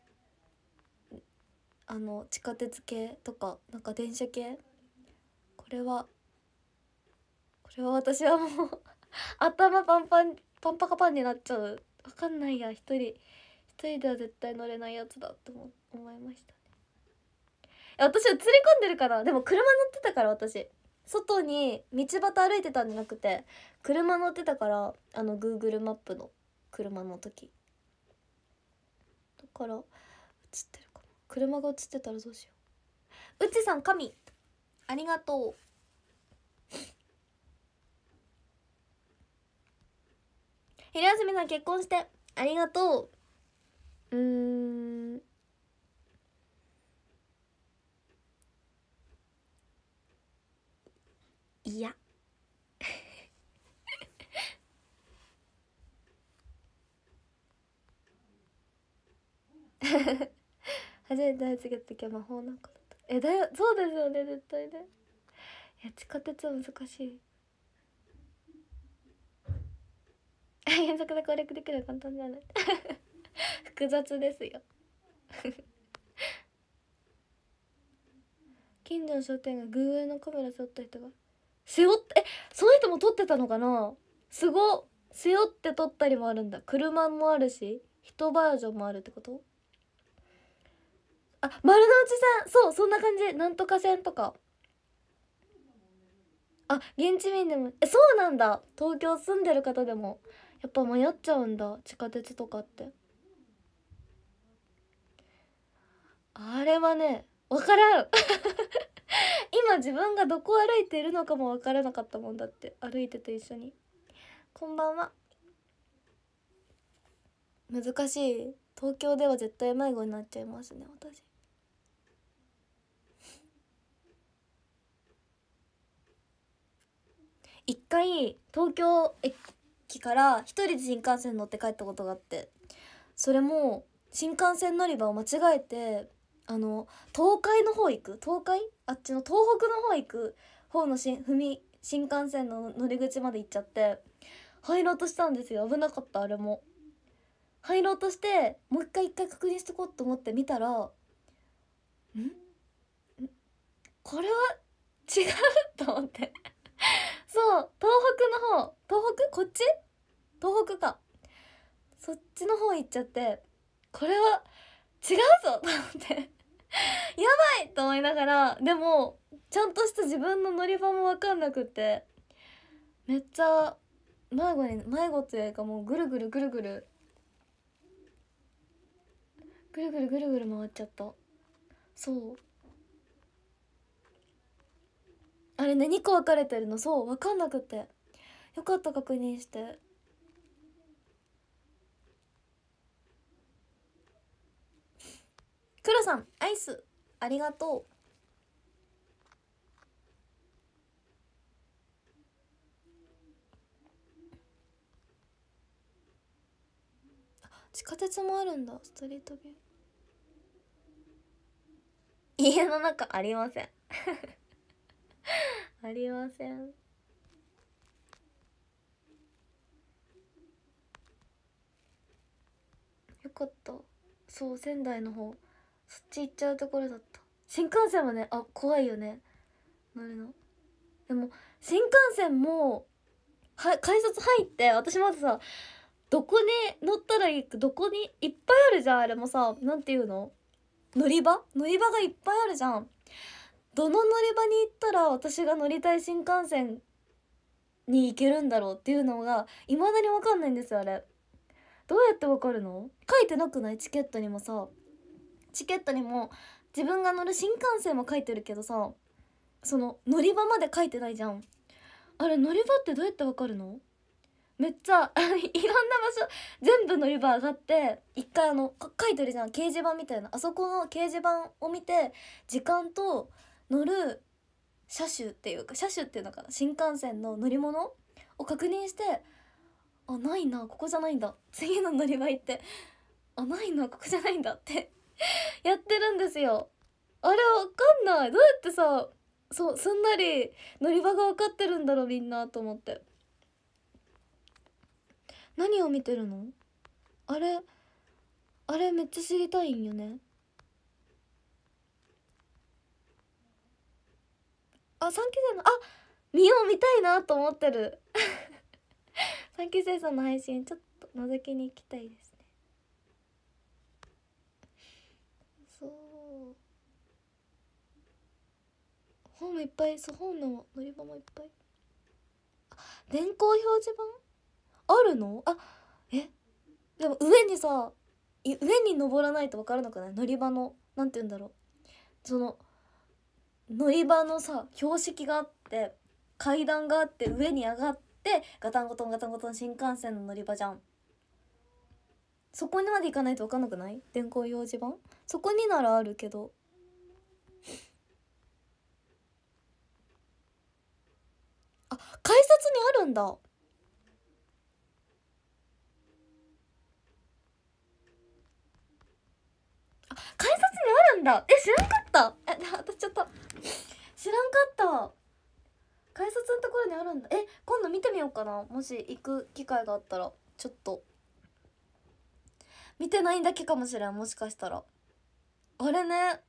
あの地下鉄系とかなんか電車系これはこれは私はもう [LAUGHS] 頭パンパンパンパカパンになっちゃうわかんないや一人一人では絶対乗れないやつだって思いましたね私は釣り込んでるからでも車乗ってたから私外に道端歩いてたんじゃなくて車乗ってたからあの Google マップの車の時だから映ってるかな車が映ってたらどうしよううちさん神ありがとう昼休みさん結婚してありがとううんいや初めて愛知っが時は魔法の子だったえだよそうですよね絶対ねいや地下鉄は難しい原作で攻略できるの簡単じゃない [LAUGHS] 複雑ですよ [LAUGHS] 近所の商店街グーグーのカメラ撮った人が背負ってえその人も撮ってたのかなすご背負って撮ったりもあるんだ車もあるし人バージョンもあるってことあ丸の内線そうそんな感じなんとか線とかあ現地民でもえそうなんだ東京住んでる方でもやっぱ迷っちゃうんだ地下鉄とかってあれはね分からん [LAUGHS] 今自分がどこ歩いているのかも分からなかったもんだって歩いてと一緒にこんばんは難しい東京では絶対迷子になっちゃいますね私一回東京駅から一人で新幹線乗って帰ったことがあってそれも新幹線乗り場を間違えてあの東海の方行く東海あっちの東北の方行く方のし踏新幹線の乗り口まで行っちゃって入ろうとしたんですよ危なかったあれも入ろうとしてもう一回一回確認しとこうと思って見たらんこれは違うと思ってそう東北の方東北こっち東北かそっちの方行っちゃってこれは違うぞと思って [LAUGHS] やばいと思いながらでもちゃんとした自分の乗り場も分かんなくてめっちゃ迷子に迷子というかもうぐるぐるぐるぐるぐるぐるぐるぐる回っちゃったそうあれね2個分かれてるのそう分かんなくてよかった確認してクロさんアイスありがとう地下鉄もあるんだストリートビュー家の中ありません [LAUGHS] ありませんよかったそう仙台の方そっち行っちゃうところだった新幹線はねあ怖いよね乗るのでも新幹線もは改札入って私まださどこに乗ったらいいかどこにいっぱいあるじゃんあれもさ何て言うの乗り場乗り場がいっぱいあるじゃんどの乗り場に行ったら私が乗りたい新幹線に行けるんだろうっていうのが未だに分かんないんですよあれどうやって分かるの書いてなくないチケットにもさチケットにも自分が乗る新幹線も書いてるけどさその乗り場まで書いてないじゃんあれ乗り場ってどうやってわかるのめっちゃ [LAUGHS] いろんな場所全部乗り場上がって一回あの書いてるじゃん掲示板みたいなあそこの掲示板を見て時間と乗る車種っていうか車種っていうのかな新幹線の乗り物を確認してあないなここじゃないんだ次の乗り場行ってあないなここじゃないんだって [LAUGHS] やってるんですよあれわかんないどうやってさそうすんなり乗り場が分かってるんだろうみんなと思って何を見てるのあれあれめっちゃ知りたいんよねあ三期生のあ見よう見たいなと思ってる [LAUGHS] 三期生さんの配信ちょっと覗きに行きたいですホームいっぱいそうホームの乗り場もいっぱい電光表示板あるのあえでも上にさ上に登らないと分からなくない乗り場のなんて言うんだろうその乗り場のさ標識があって階段があって上に上がってガタンゴトンガタンゴトン新幹線の乗り場じゃんそこにまで行かないと分かんなくない電光表示板そこにならあるけどあ改札にあるんだあ改札にあるんだえ知らんかったえ当たっちゃった知らんかった改札のところにあるんだえ今度見てみようかなもし行く機会があったらちょっと見てないだけかもしれんもしかしたらあれね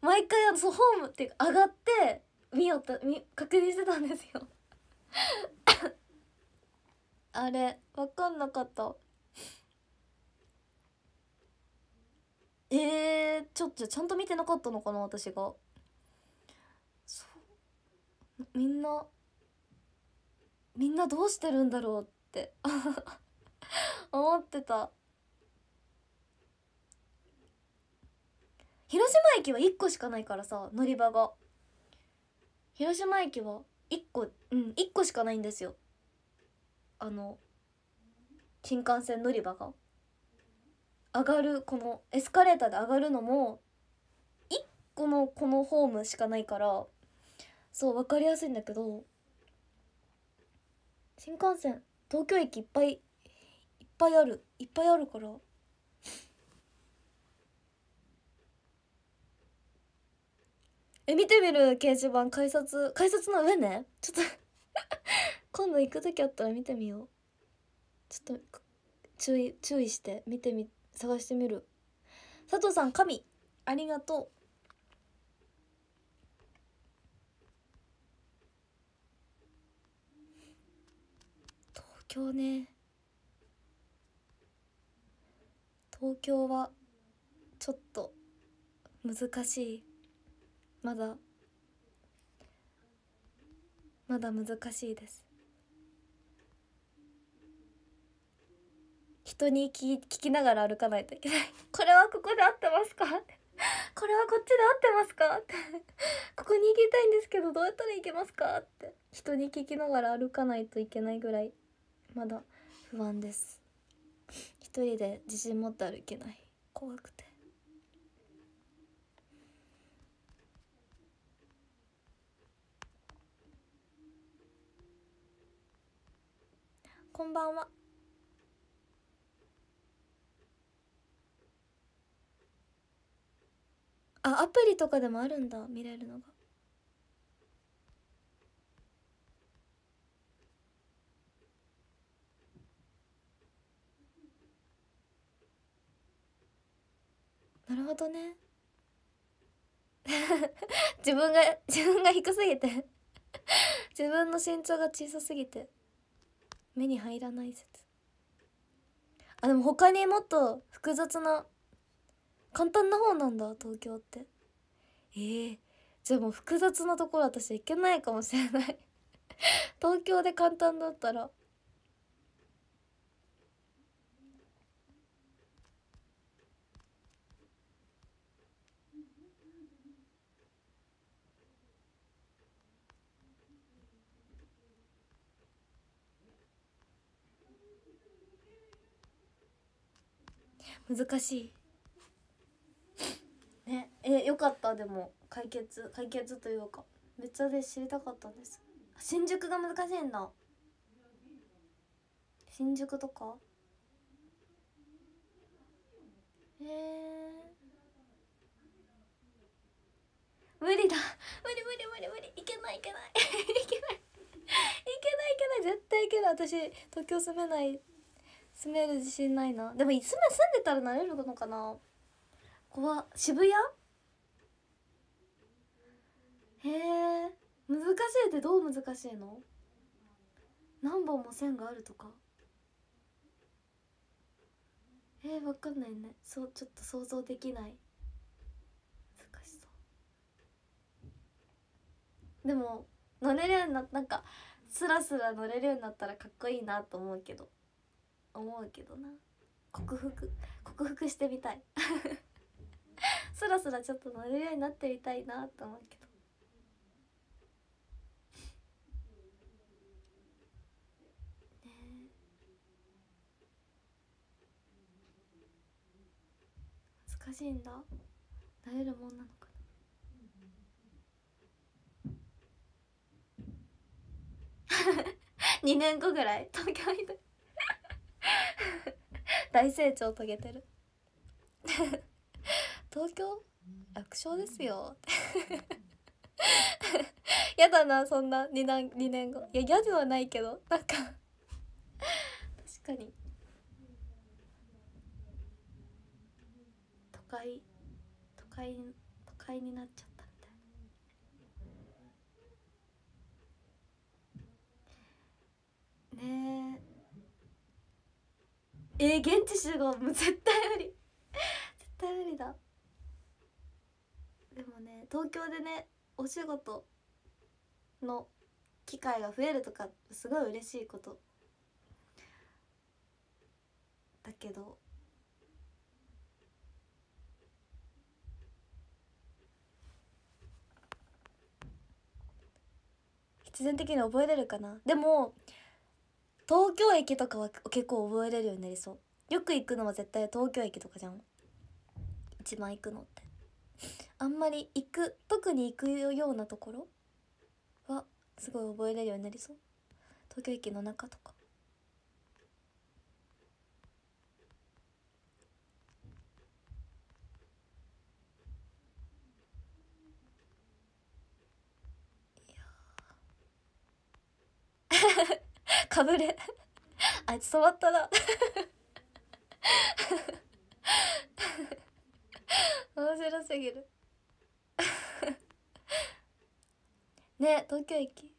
毎回そうホームって上がって見よった見確認してたんですよ [LAUGHS] あれ分かんなかったえー、ちょっとちゃんと見てなかったのかな私がそうみんなみんなどうしてるんだろうって [LAUGHS] 思ってた広島駅は1個しかないからさ乗り場が広島駅は1個うん1個しかないんですよあの新幹線乗り場が上がるこのエスカレーターで上がるのも1個のこのホームしかないからそう分かりやすいんだけど新幹線東京駅いっぱいいっぱいあるいっぱいあるからえ見てみる掲示板改札改札の上ねちょっと [LAUGHS] 今度行く時あったら見てみようちょっと注意注意して見てみ探してみる佐藤さん神ありがとう東京ね東京はちょっと難しいまだまだ難しいです人に聞聞きながら歩かないといけない [LAUGHS] これはここで合ってますか [LAUGHS] これはこっちで合ってますかって [LAUGHS] ここに行きたいんですけどどうやったら行けますかって人に聞きながら歩かないといけないぐらいまだ不安です一人で自信持って歩けない怖くてこんばんはあアプリとかでもあるんだ見れるのがなるほどね [LAUGHS] 自分が自分が低すぎて自分の身長が小さすぎて目に入らない説あでも他にもっと複雑な簡単な方なんだ東京ってえー、じゃあもう複雑なところ私行けないかもしれない [LAUGHS] 東京で簡単だったら難しいねえよかったでも解決解決というかめっちゃで知りたかったんです新宿が難しいんだ新宿とかえー、無理だ無理無理無理無理いけないいけない [LAUGHS] いけないいけないいけない絶対いけない私東京住めない住める自信ないなでも住住んでたらなれるのかな怖渋谷へえ難しいってどう難しいの何本も線があるとかえー、分かんないねそうちょっと想像できない難しそうでも乗れるようにななんかスラスラ乗れるようになったらかっこいいなと思うけど思うけどな克服克服してみたい [LAUGHS] そろそろちょっと乗れるようになってみたいなと思うけどね難しいんだなれるもんなのかな2 [LAUGHS] 年後ぐらい東京にいた [LAUGHS] 大成長遂げてる [LAUGHS] 東京楽勝ですよ [LAUGHS] やだなそんな 2, な2年後いや嫌ではないけどなんか確かに都会都会都会になっちゃったみたいなねええー、現地集合もう絶対無理絶対無理だでもね東京でねお仕事の機会が増えるとかすごい嬉しいことだけど必然的に覚えれるかなでも東京駅とかは結構覚えれるようになりそうよく行くのは絶対東京駅とかじゃん一番行くのってあんまり行く特に行くようなところはすごい覚えれるようになりそう東京駅の中とかかぶれ [LAUGHS] あいつ止まったな [LAUGHS] 面白すぎる [LAUGHS] ね東京駅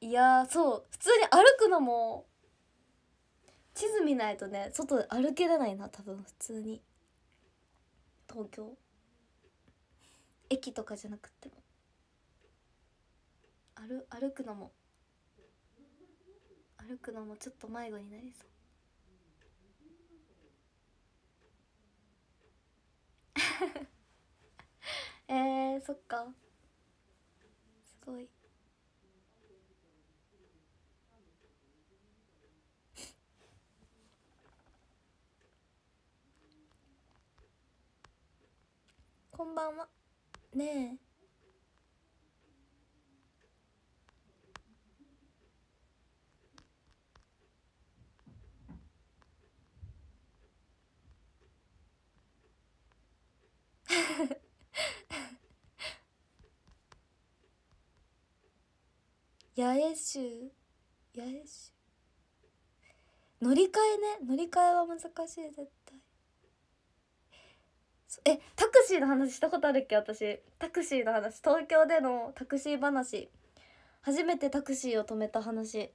いやそう普通に歩くのも地図見ないとね外で歩けれないな多分普通に東京駅とかじゃなくても歩歩くのも歩くのもちょっと迷子になりそう [LAUGHS] えー、そっかすごいこんばんはねえ八重州八重州乗り換えね乗り換えは難しい絶対えタクシーの話したことあるっけ私タクシーの話東京でのタクシー話初めてタクシーを止めた話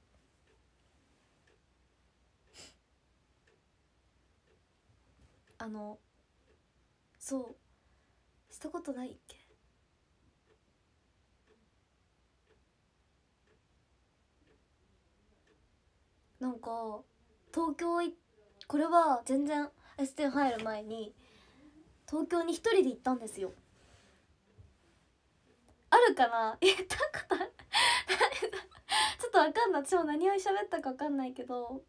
あのそうしたことないっけなんか東京いこれは全然 S 店入る前に東京に一人で行ったんですよあるかな言ったこと [LAUGHS] ちょっとわかんない私も何を喋ったかわかんないけど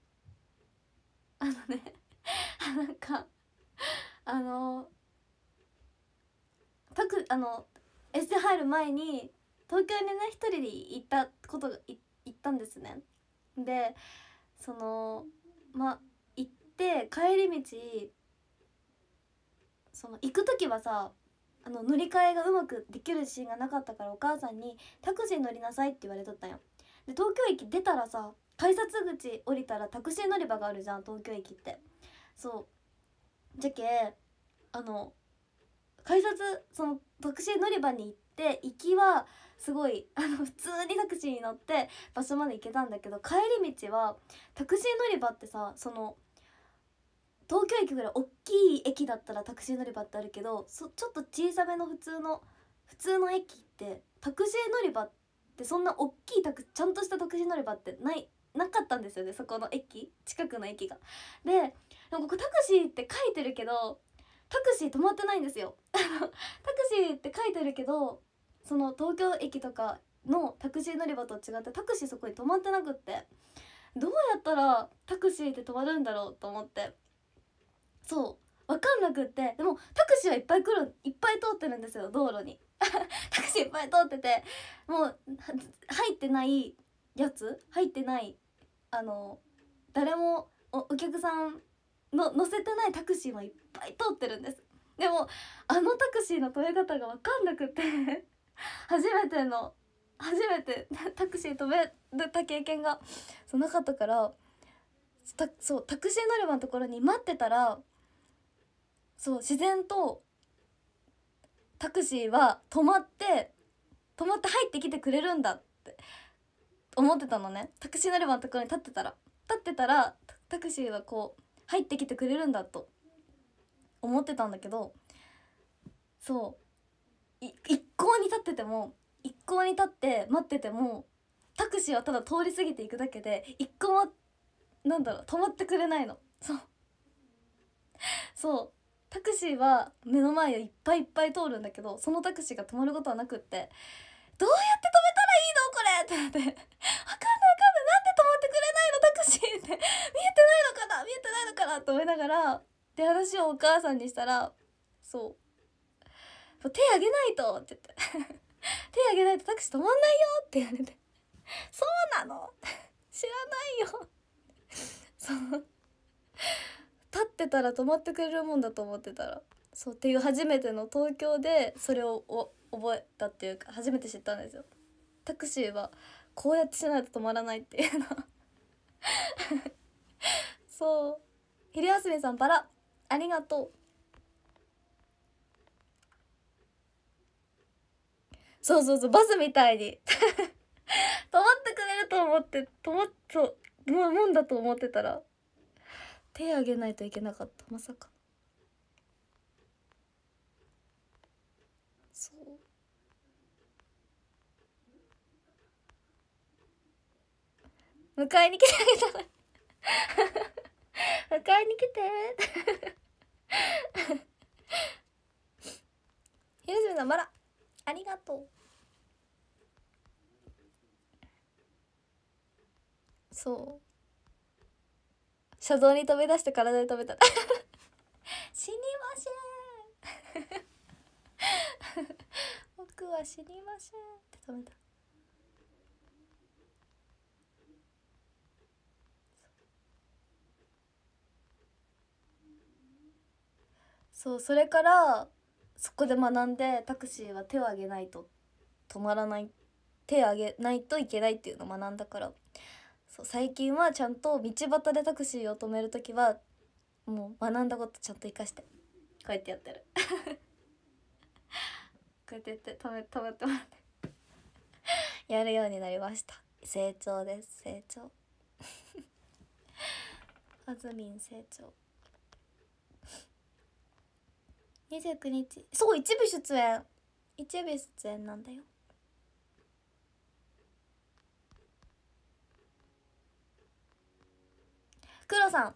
あのね [LAUGHS] なんかあのあのエステ入る前に東京にね一人で行ったことが行ったんですねでそのま行って帰り道その行く時はさあの乗り換えがうまくできる自信がなかったからお母さんにタクシー乗りなさいって言われとったんよで東京駅出たらさ改札口降りたらタクシー乗り場があるじゃん東京駅ってそうじゃけあの改札そのタクシー乗り場に行って行きはすごい [LAUGHS] あの普通にタクシーに乗って場所まで行けたんだけど帰り道はタクシー乗り場ってさその東京駅ぐらい大きい駅だったらタクシー乗り場ってあるけどそちょっと小さめの普通の普通の駅ってタクシー乗り場ってそんな大きいタクちゃんとしたタクシー乗り場ってないなかったんですよねそこの駅近くの駅が。ででもここタクシーって書いてるけどタクシー止まってないんですよ [LAUGHS] タクシーって書いてるけどその東京駅とかのタクシー乗り場と違ってタクシーそこに止まってなくってどうやったらタクシーって止まるんだろうと思ってそう分かんなくってでもタクシーはいっぱい来るいっぱい通ってるんですよ道路に [LAUGHS] タクシーいっぱい通っててもう入ってないやつ入ってないあの誰もお客さんの乗せてないタクシーもいっぱい通ってるんですでもあのタクシーの止め方が分かんなくて [LAUGHS] 初めての初めて [LAUGHS] タクシー止めた経験がそうなかったからそうタクシー乗り場のところに待ってたらそう自然とタクシーは止まって止まって入ってきてくれるんだって思ってたのねタクシー乗り場のところに立ってたら立ってたらタクシーはこう入ってきてくれるんだと思ってたんだけどそう一向に立ってても一向に立って待っててもタクシーはただ通り過ぎていくだけで一向もなんだろう止まってくれないのそうそうタクシーは目の前をいっぱいいっぱい通るんだけどそのタクシーが止まることはなくってどうやって止めたらいいのこれってなって「わかんないわかんないなんで止まってくれないのタクシー」って「見えてないのかな見えてないのかな」と思いながらで話をお母さんにしたらそう手あげないとって言って [LAUGHS] 手あげないとタクシー止まんないよって言われて [LAUGHS] そうなの [LAUGHS] 知らないよそう立ってたら止まってくれるもんだと思ってたらそうっていう初めての東京でそれを覚えたっていうか初めて知ったんですよタクシーはこうやってしないと止まらないっていうのそう昼休みさんバラありがとうそうそうそうバスみたいに [LAUGHS] 止まってくれると思って止まっそうももんだと思ってたら手あげないといけなかったまさかそう迎えに来てあげた [LAUGHS] 迎えに来てひるずみさんまらありがとうそう車道に飛び出して体で飛べた [LAUGHS] 死にません [LAUGHS] 僕は死にましぇんって飛べたそうそれからそこで学んでタクシーは手を挙げないと止まらない手を挙げないといけないっていうのを学んだからそう最近はちゃんと道端でタクシーを止める時はもう学んだことちゃんと生かしてこうやってやってる [LAUGHS] こうやってやって止め止めてもらってやるようになりました成長です成長あずみん成長29日そう一部出演一部出演なんだよクロさん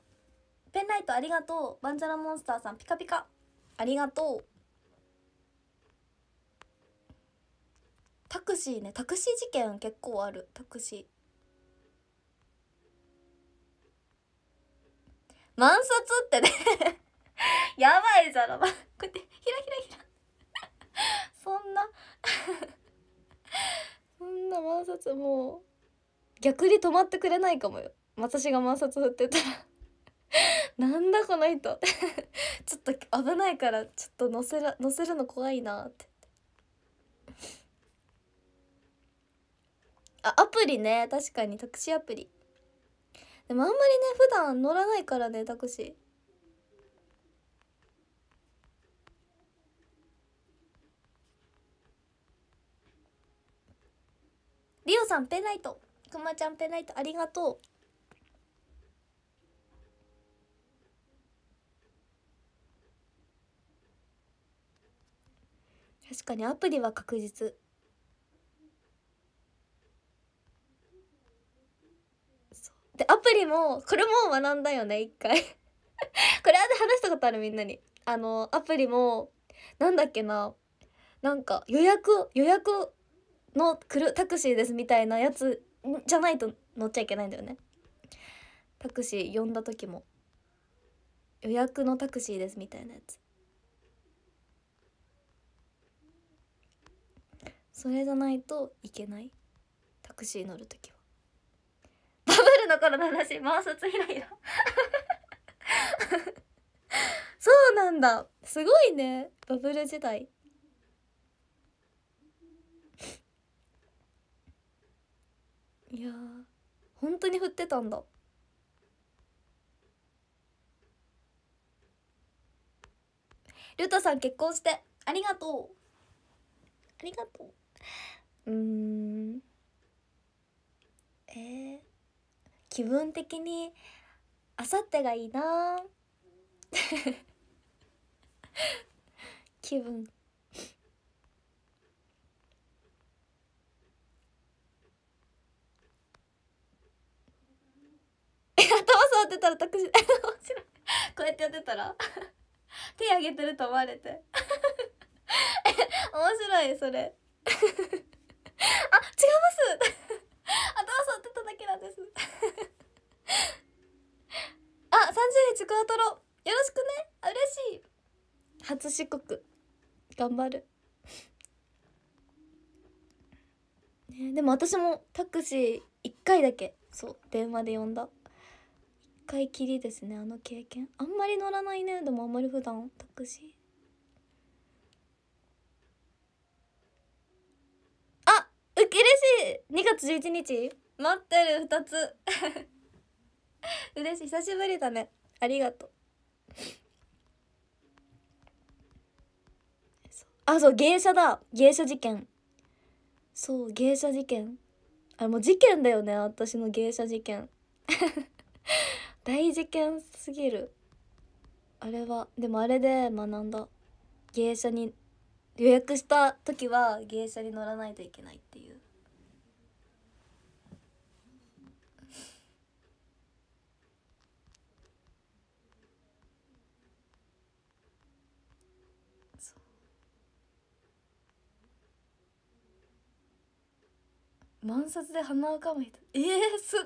ペンライトありがとうバンジャラモンスターさんピカピカありがとうタクシーねタクシー事件結構あるタクシー満札ってね [LAUGHS] やばいじゃろば。こうやって、ひらひらひら。[LAUGHS] そんな [LAUGHS] そんな万札もう、逆に止まってくれないかもよ。私が万札振ってたらなんだこの人。ちょっと危ないから、ちょっと乗せら、乗せるの怖いなって。あ、アプリね。確かに、タクシーアプリ。でもあんまりね、普段乗らないからね、タクシー。リオさんペンライトくまちゃんペンライトありがとう確かにアプリは確実でアプリもこれも学んだよね一回 [LAUGHS] これは話したことあるみんなにあのアプリもなんだっけななんか予約予約の来るタクシーですみたいなやつじゃないと乗っちゃいけないんだよねタクシー呼んだ時も予約のタクシーですみたいなやつそれじゃないといけないタクシー乗る時はバブルの頃の話マウスつ [LAUGHS] そうなんだすごいねバブル時代いや本当に振ってたんだルタさん結婚してありがとうありがとううんえー、気分的にあさってがいいな [LAUGHS] 気分やってたらタクシー [LAUGHS] 面白いこうやってやってたら手挙げてると思われて [LAUGHS] 面白いそれ [LAUGHS] あ違いますあ頭触ってただけなんですあ30日クワトロよろしくね嬉しい初四国頑張るね、でも私もタクシー1回だけそう電話で呼んだ回きりですねあの経験あんまり乗らないねでもあんまり普段タクシーあうれしい2月11日待ってる2つ [LAUGHS] 嬉しい久しぶりだねありがとうあそう芸者だ芸者事件そう芸者事件あれもう事件だよね私の芸者事件大事件すぎるあれはでもあれで学んだ芸者に予約した時は芸者に乗らないといけないっていう。満札で鼻をかむ人えー、すごっ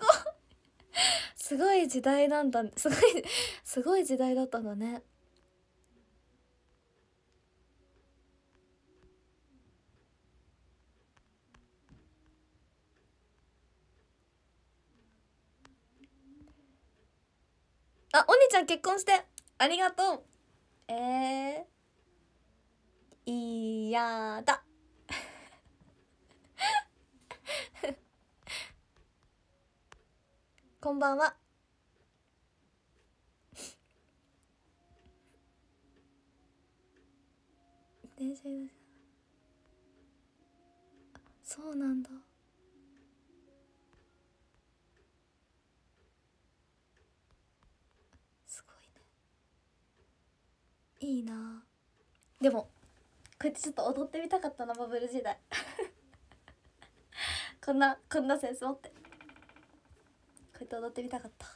[LAUGHS] すごい時代なんだすごいすごい時代だったんだねあお兄ちゃん結婚してありがとうえー、いやだこんばんは。電車移動そうなんだ。すごいね。いいな。でも、こうやってちょっと踊ってみたかったな、バブル時代。[LAUGHS] こんな、こんなセンス持って。こうやって踊ってみたかった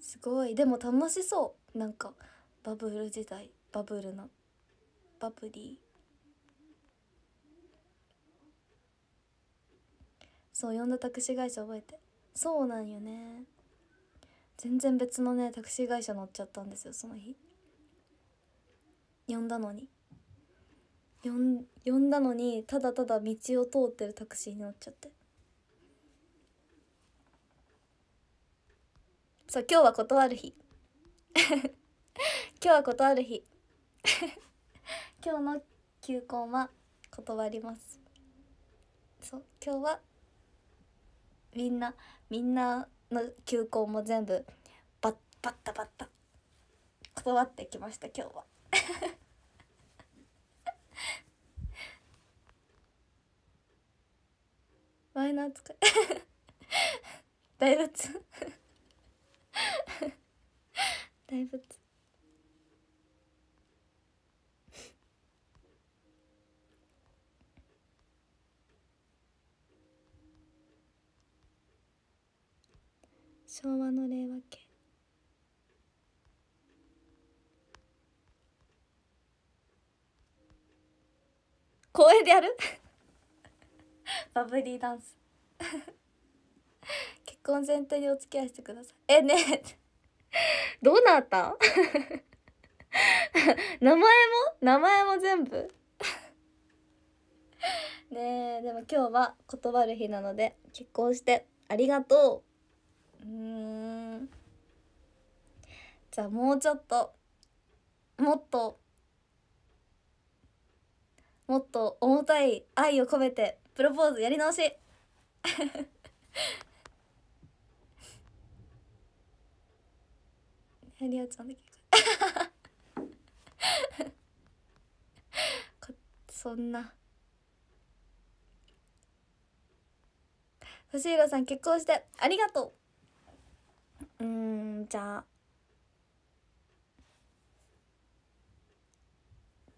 すごいでも楽しそうなんかバブル時代バブルなバブリーそう呼んだタクシー会社覚えてそうなんよね全然別のねタクシー会社乗っちゃったんですよその日呼んだのに呼んだのにただただ道を通ってるタクシーに乗っちゃってそう今日は断る日 [LAUGHS] 今日は断る日 [LAUGHS] 今日の休校は断りますそう今日はみんなみんなの休校も全部バッバッタバッタ断ってきました今日は。マイナー使い [LAUGHS] 大仏 [LAUGHS] 大仏昭和の令和系公園でやる [LAUGHS] バブリーダンス [LAUGHS] 結婚前提にお付き合いしてくださいえねえどうなった名前も名前も全部ねえでも今日は断る日なので結婚してありがとううんじゃあもうちょっともっともっと重たい愛を込めてプロポーズやり直し [LAUGHS] リアちゃんだけそんな敏弘さん結婚してありがとううんじゃあ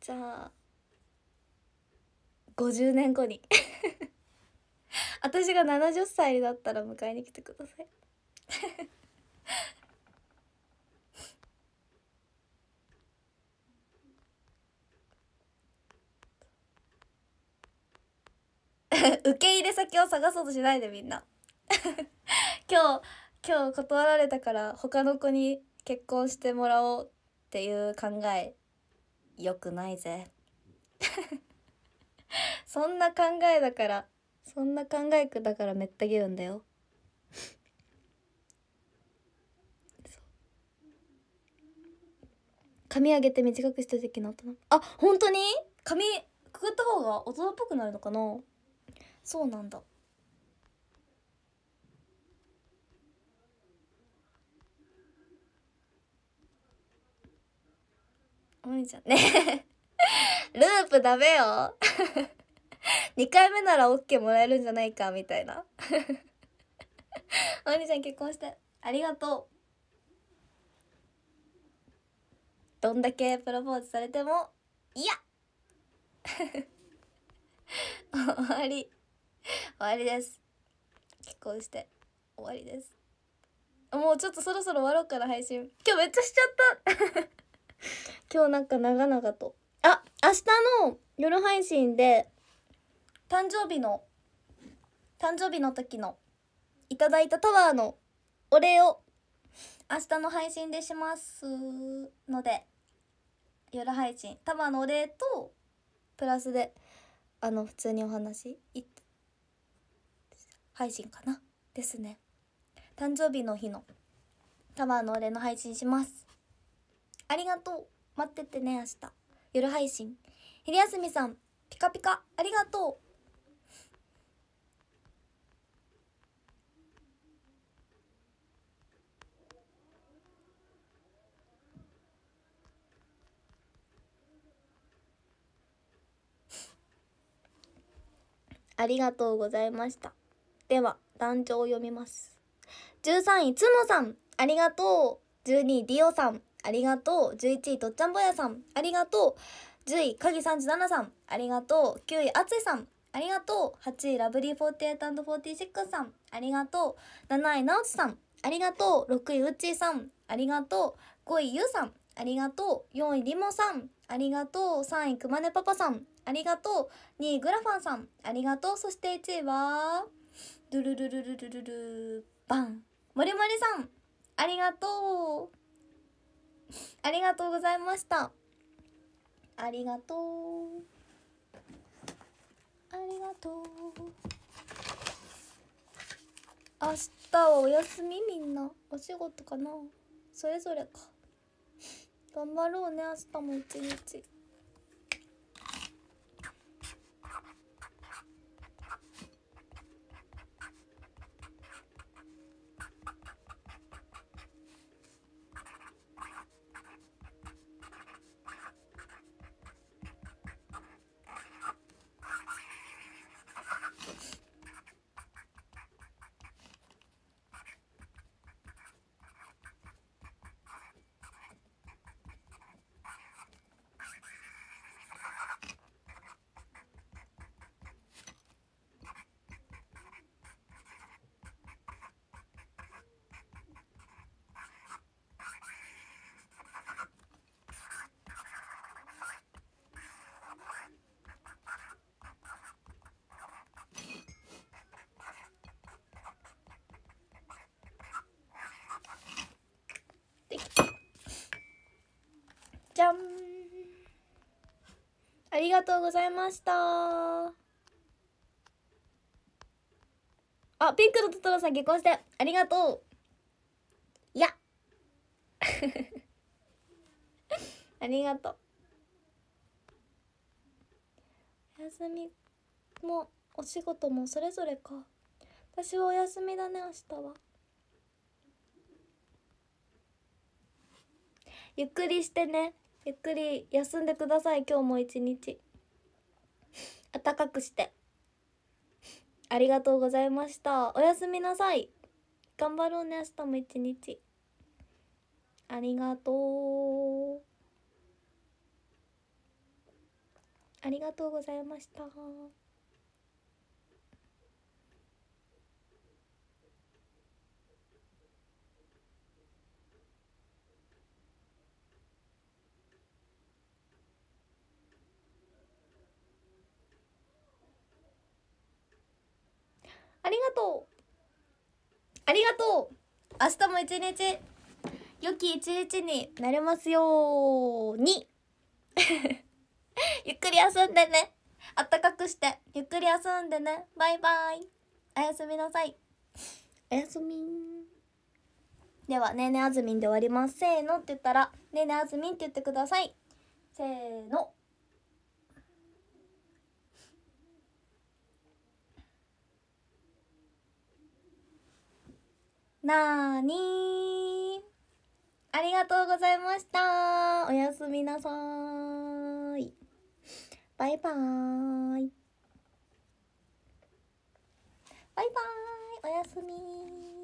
じゃあ50年後に [LAUGHS] 私が70歳だったら迎えに来てください [LAUGHS] 受け入れ先を探そうとしないでみんな [LAUGHS] 今日今日断られたから他の子に結婚してもらおうっていう考えよくないぜ [LAUGHS] そんな考えだからそんな考えだからめったげるんだよ髪上げて短くした時の大人あ本当に髪くぐった方が大人っぽくなるのかなそうなんだお兄ちゃんね [LAUGHS] ループダメよ2 [LAUGHS] 回目なら OK もらえるんじゃないかみたいなお兄 [LAUGHS] ちゃん結婚してありがとうどんだけプロポーズされてもいや終わり終わりです結婚して終わりですもうちょっとそろそろ終わろうかな配信今日めっちゃしちゃった今日なんか長々とあ明日の夜配信で誕生日の誕生日の時のいただいたタワーのお礼を明日の配信でしますので夜配信タワーのお礼とプラスであの普通にお話配信かなですね誕生日の日のタワーのお礼の配信しますありがとう待っててね明日夜配信昼休みさんピカピカありがとうありがとうございました。では、団長を読みます。13位、つのさん、ありがとう。12位、ディオさん、ありがとう。11位、とっちゃんぼやさん、ありがとう。10位、かぎ37さん、ありがとう。9位、あついさん、ありがとう。8位、ラブリー 48&46 さん、ありがとう。7位、なおちさん、ありがとう。6位、うっちーさん、ありがとう。5位、ゆうさん、ありがとう。4位、りもさん、ありがとう。3位、くまねパパさん、ありがとう。2位、グラファンさん、ありがとう。そして1位は、ドゥルルルルルルルバン。もりもりさん、ありがとう。ありがとうございましたありがとうありがとう明日はお休みみんなお仕事かなそれぞれか頑張ろうね明日も一日んありがとうございましたあピンクのトトロさん結婚してありがとういや [LAUGHS] ありがとうお休みもお仕事もそれぞれか私はお休みだね明日はゆっくりしてねゆっくり休んでください今日も一日暖かくしてありがとうございましたおやすみなさい頑張ろうね明日も一日ありがとうありがとうございました。ありがとうありがとう明日も一日良き一日になれますように [LAUGHS] ゆっくり休んでねあったかくしてゆっくり休んでねバイバイおやすみなさいおやすみでは「ねえねあずみん」で終わりますせーのって言ったら「ねえねあずみん」って言ってくださいせーのなーにありがとうございましたおやすみなさいバイバーイバイバーイおやすみ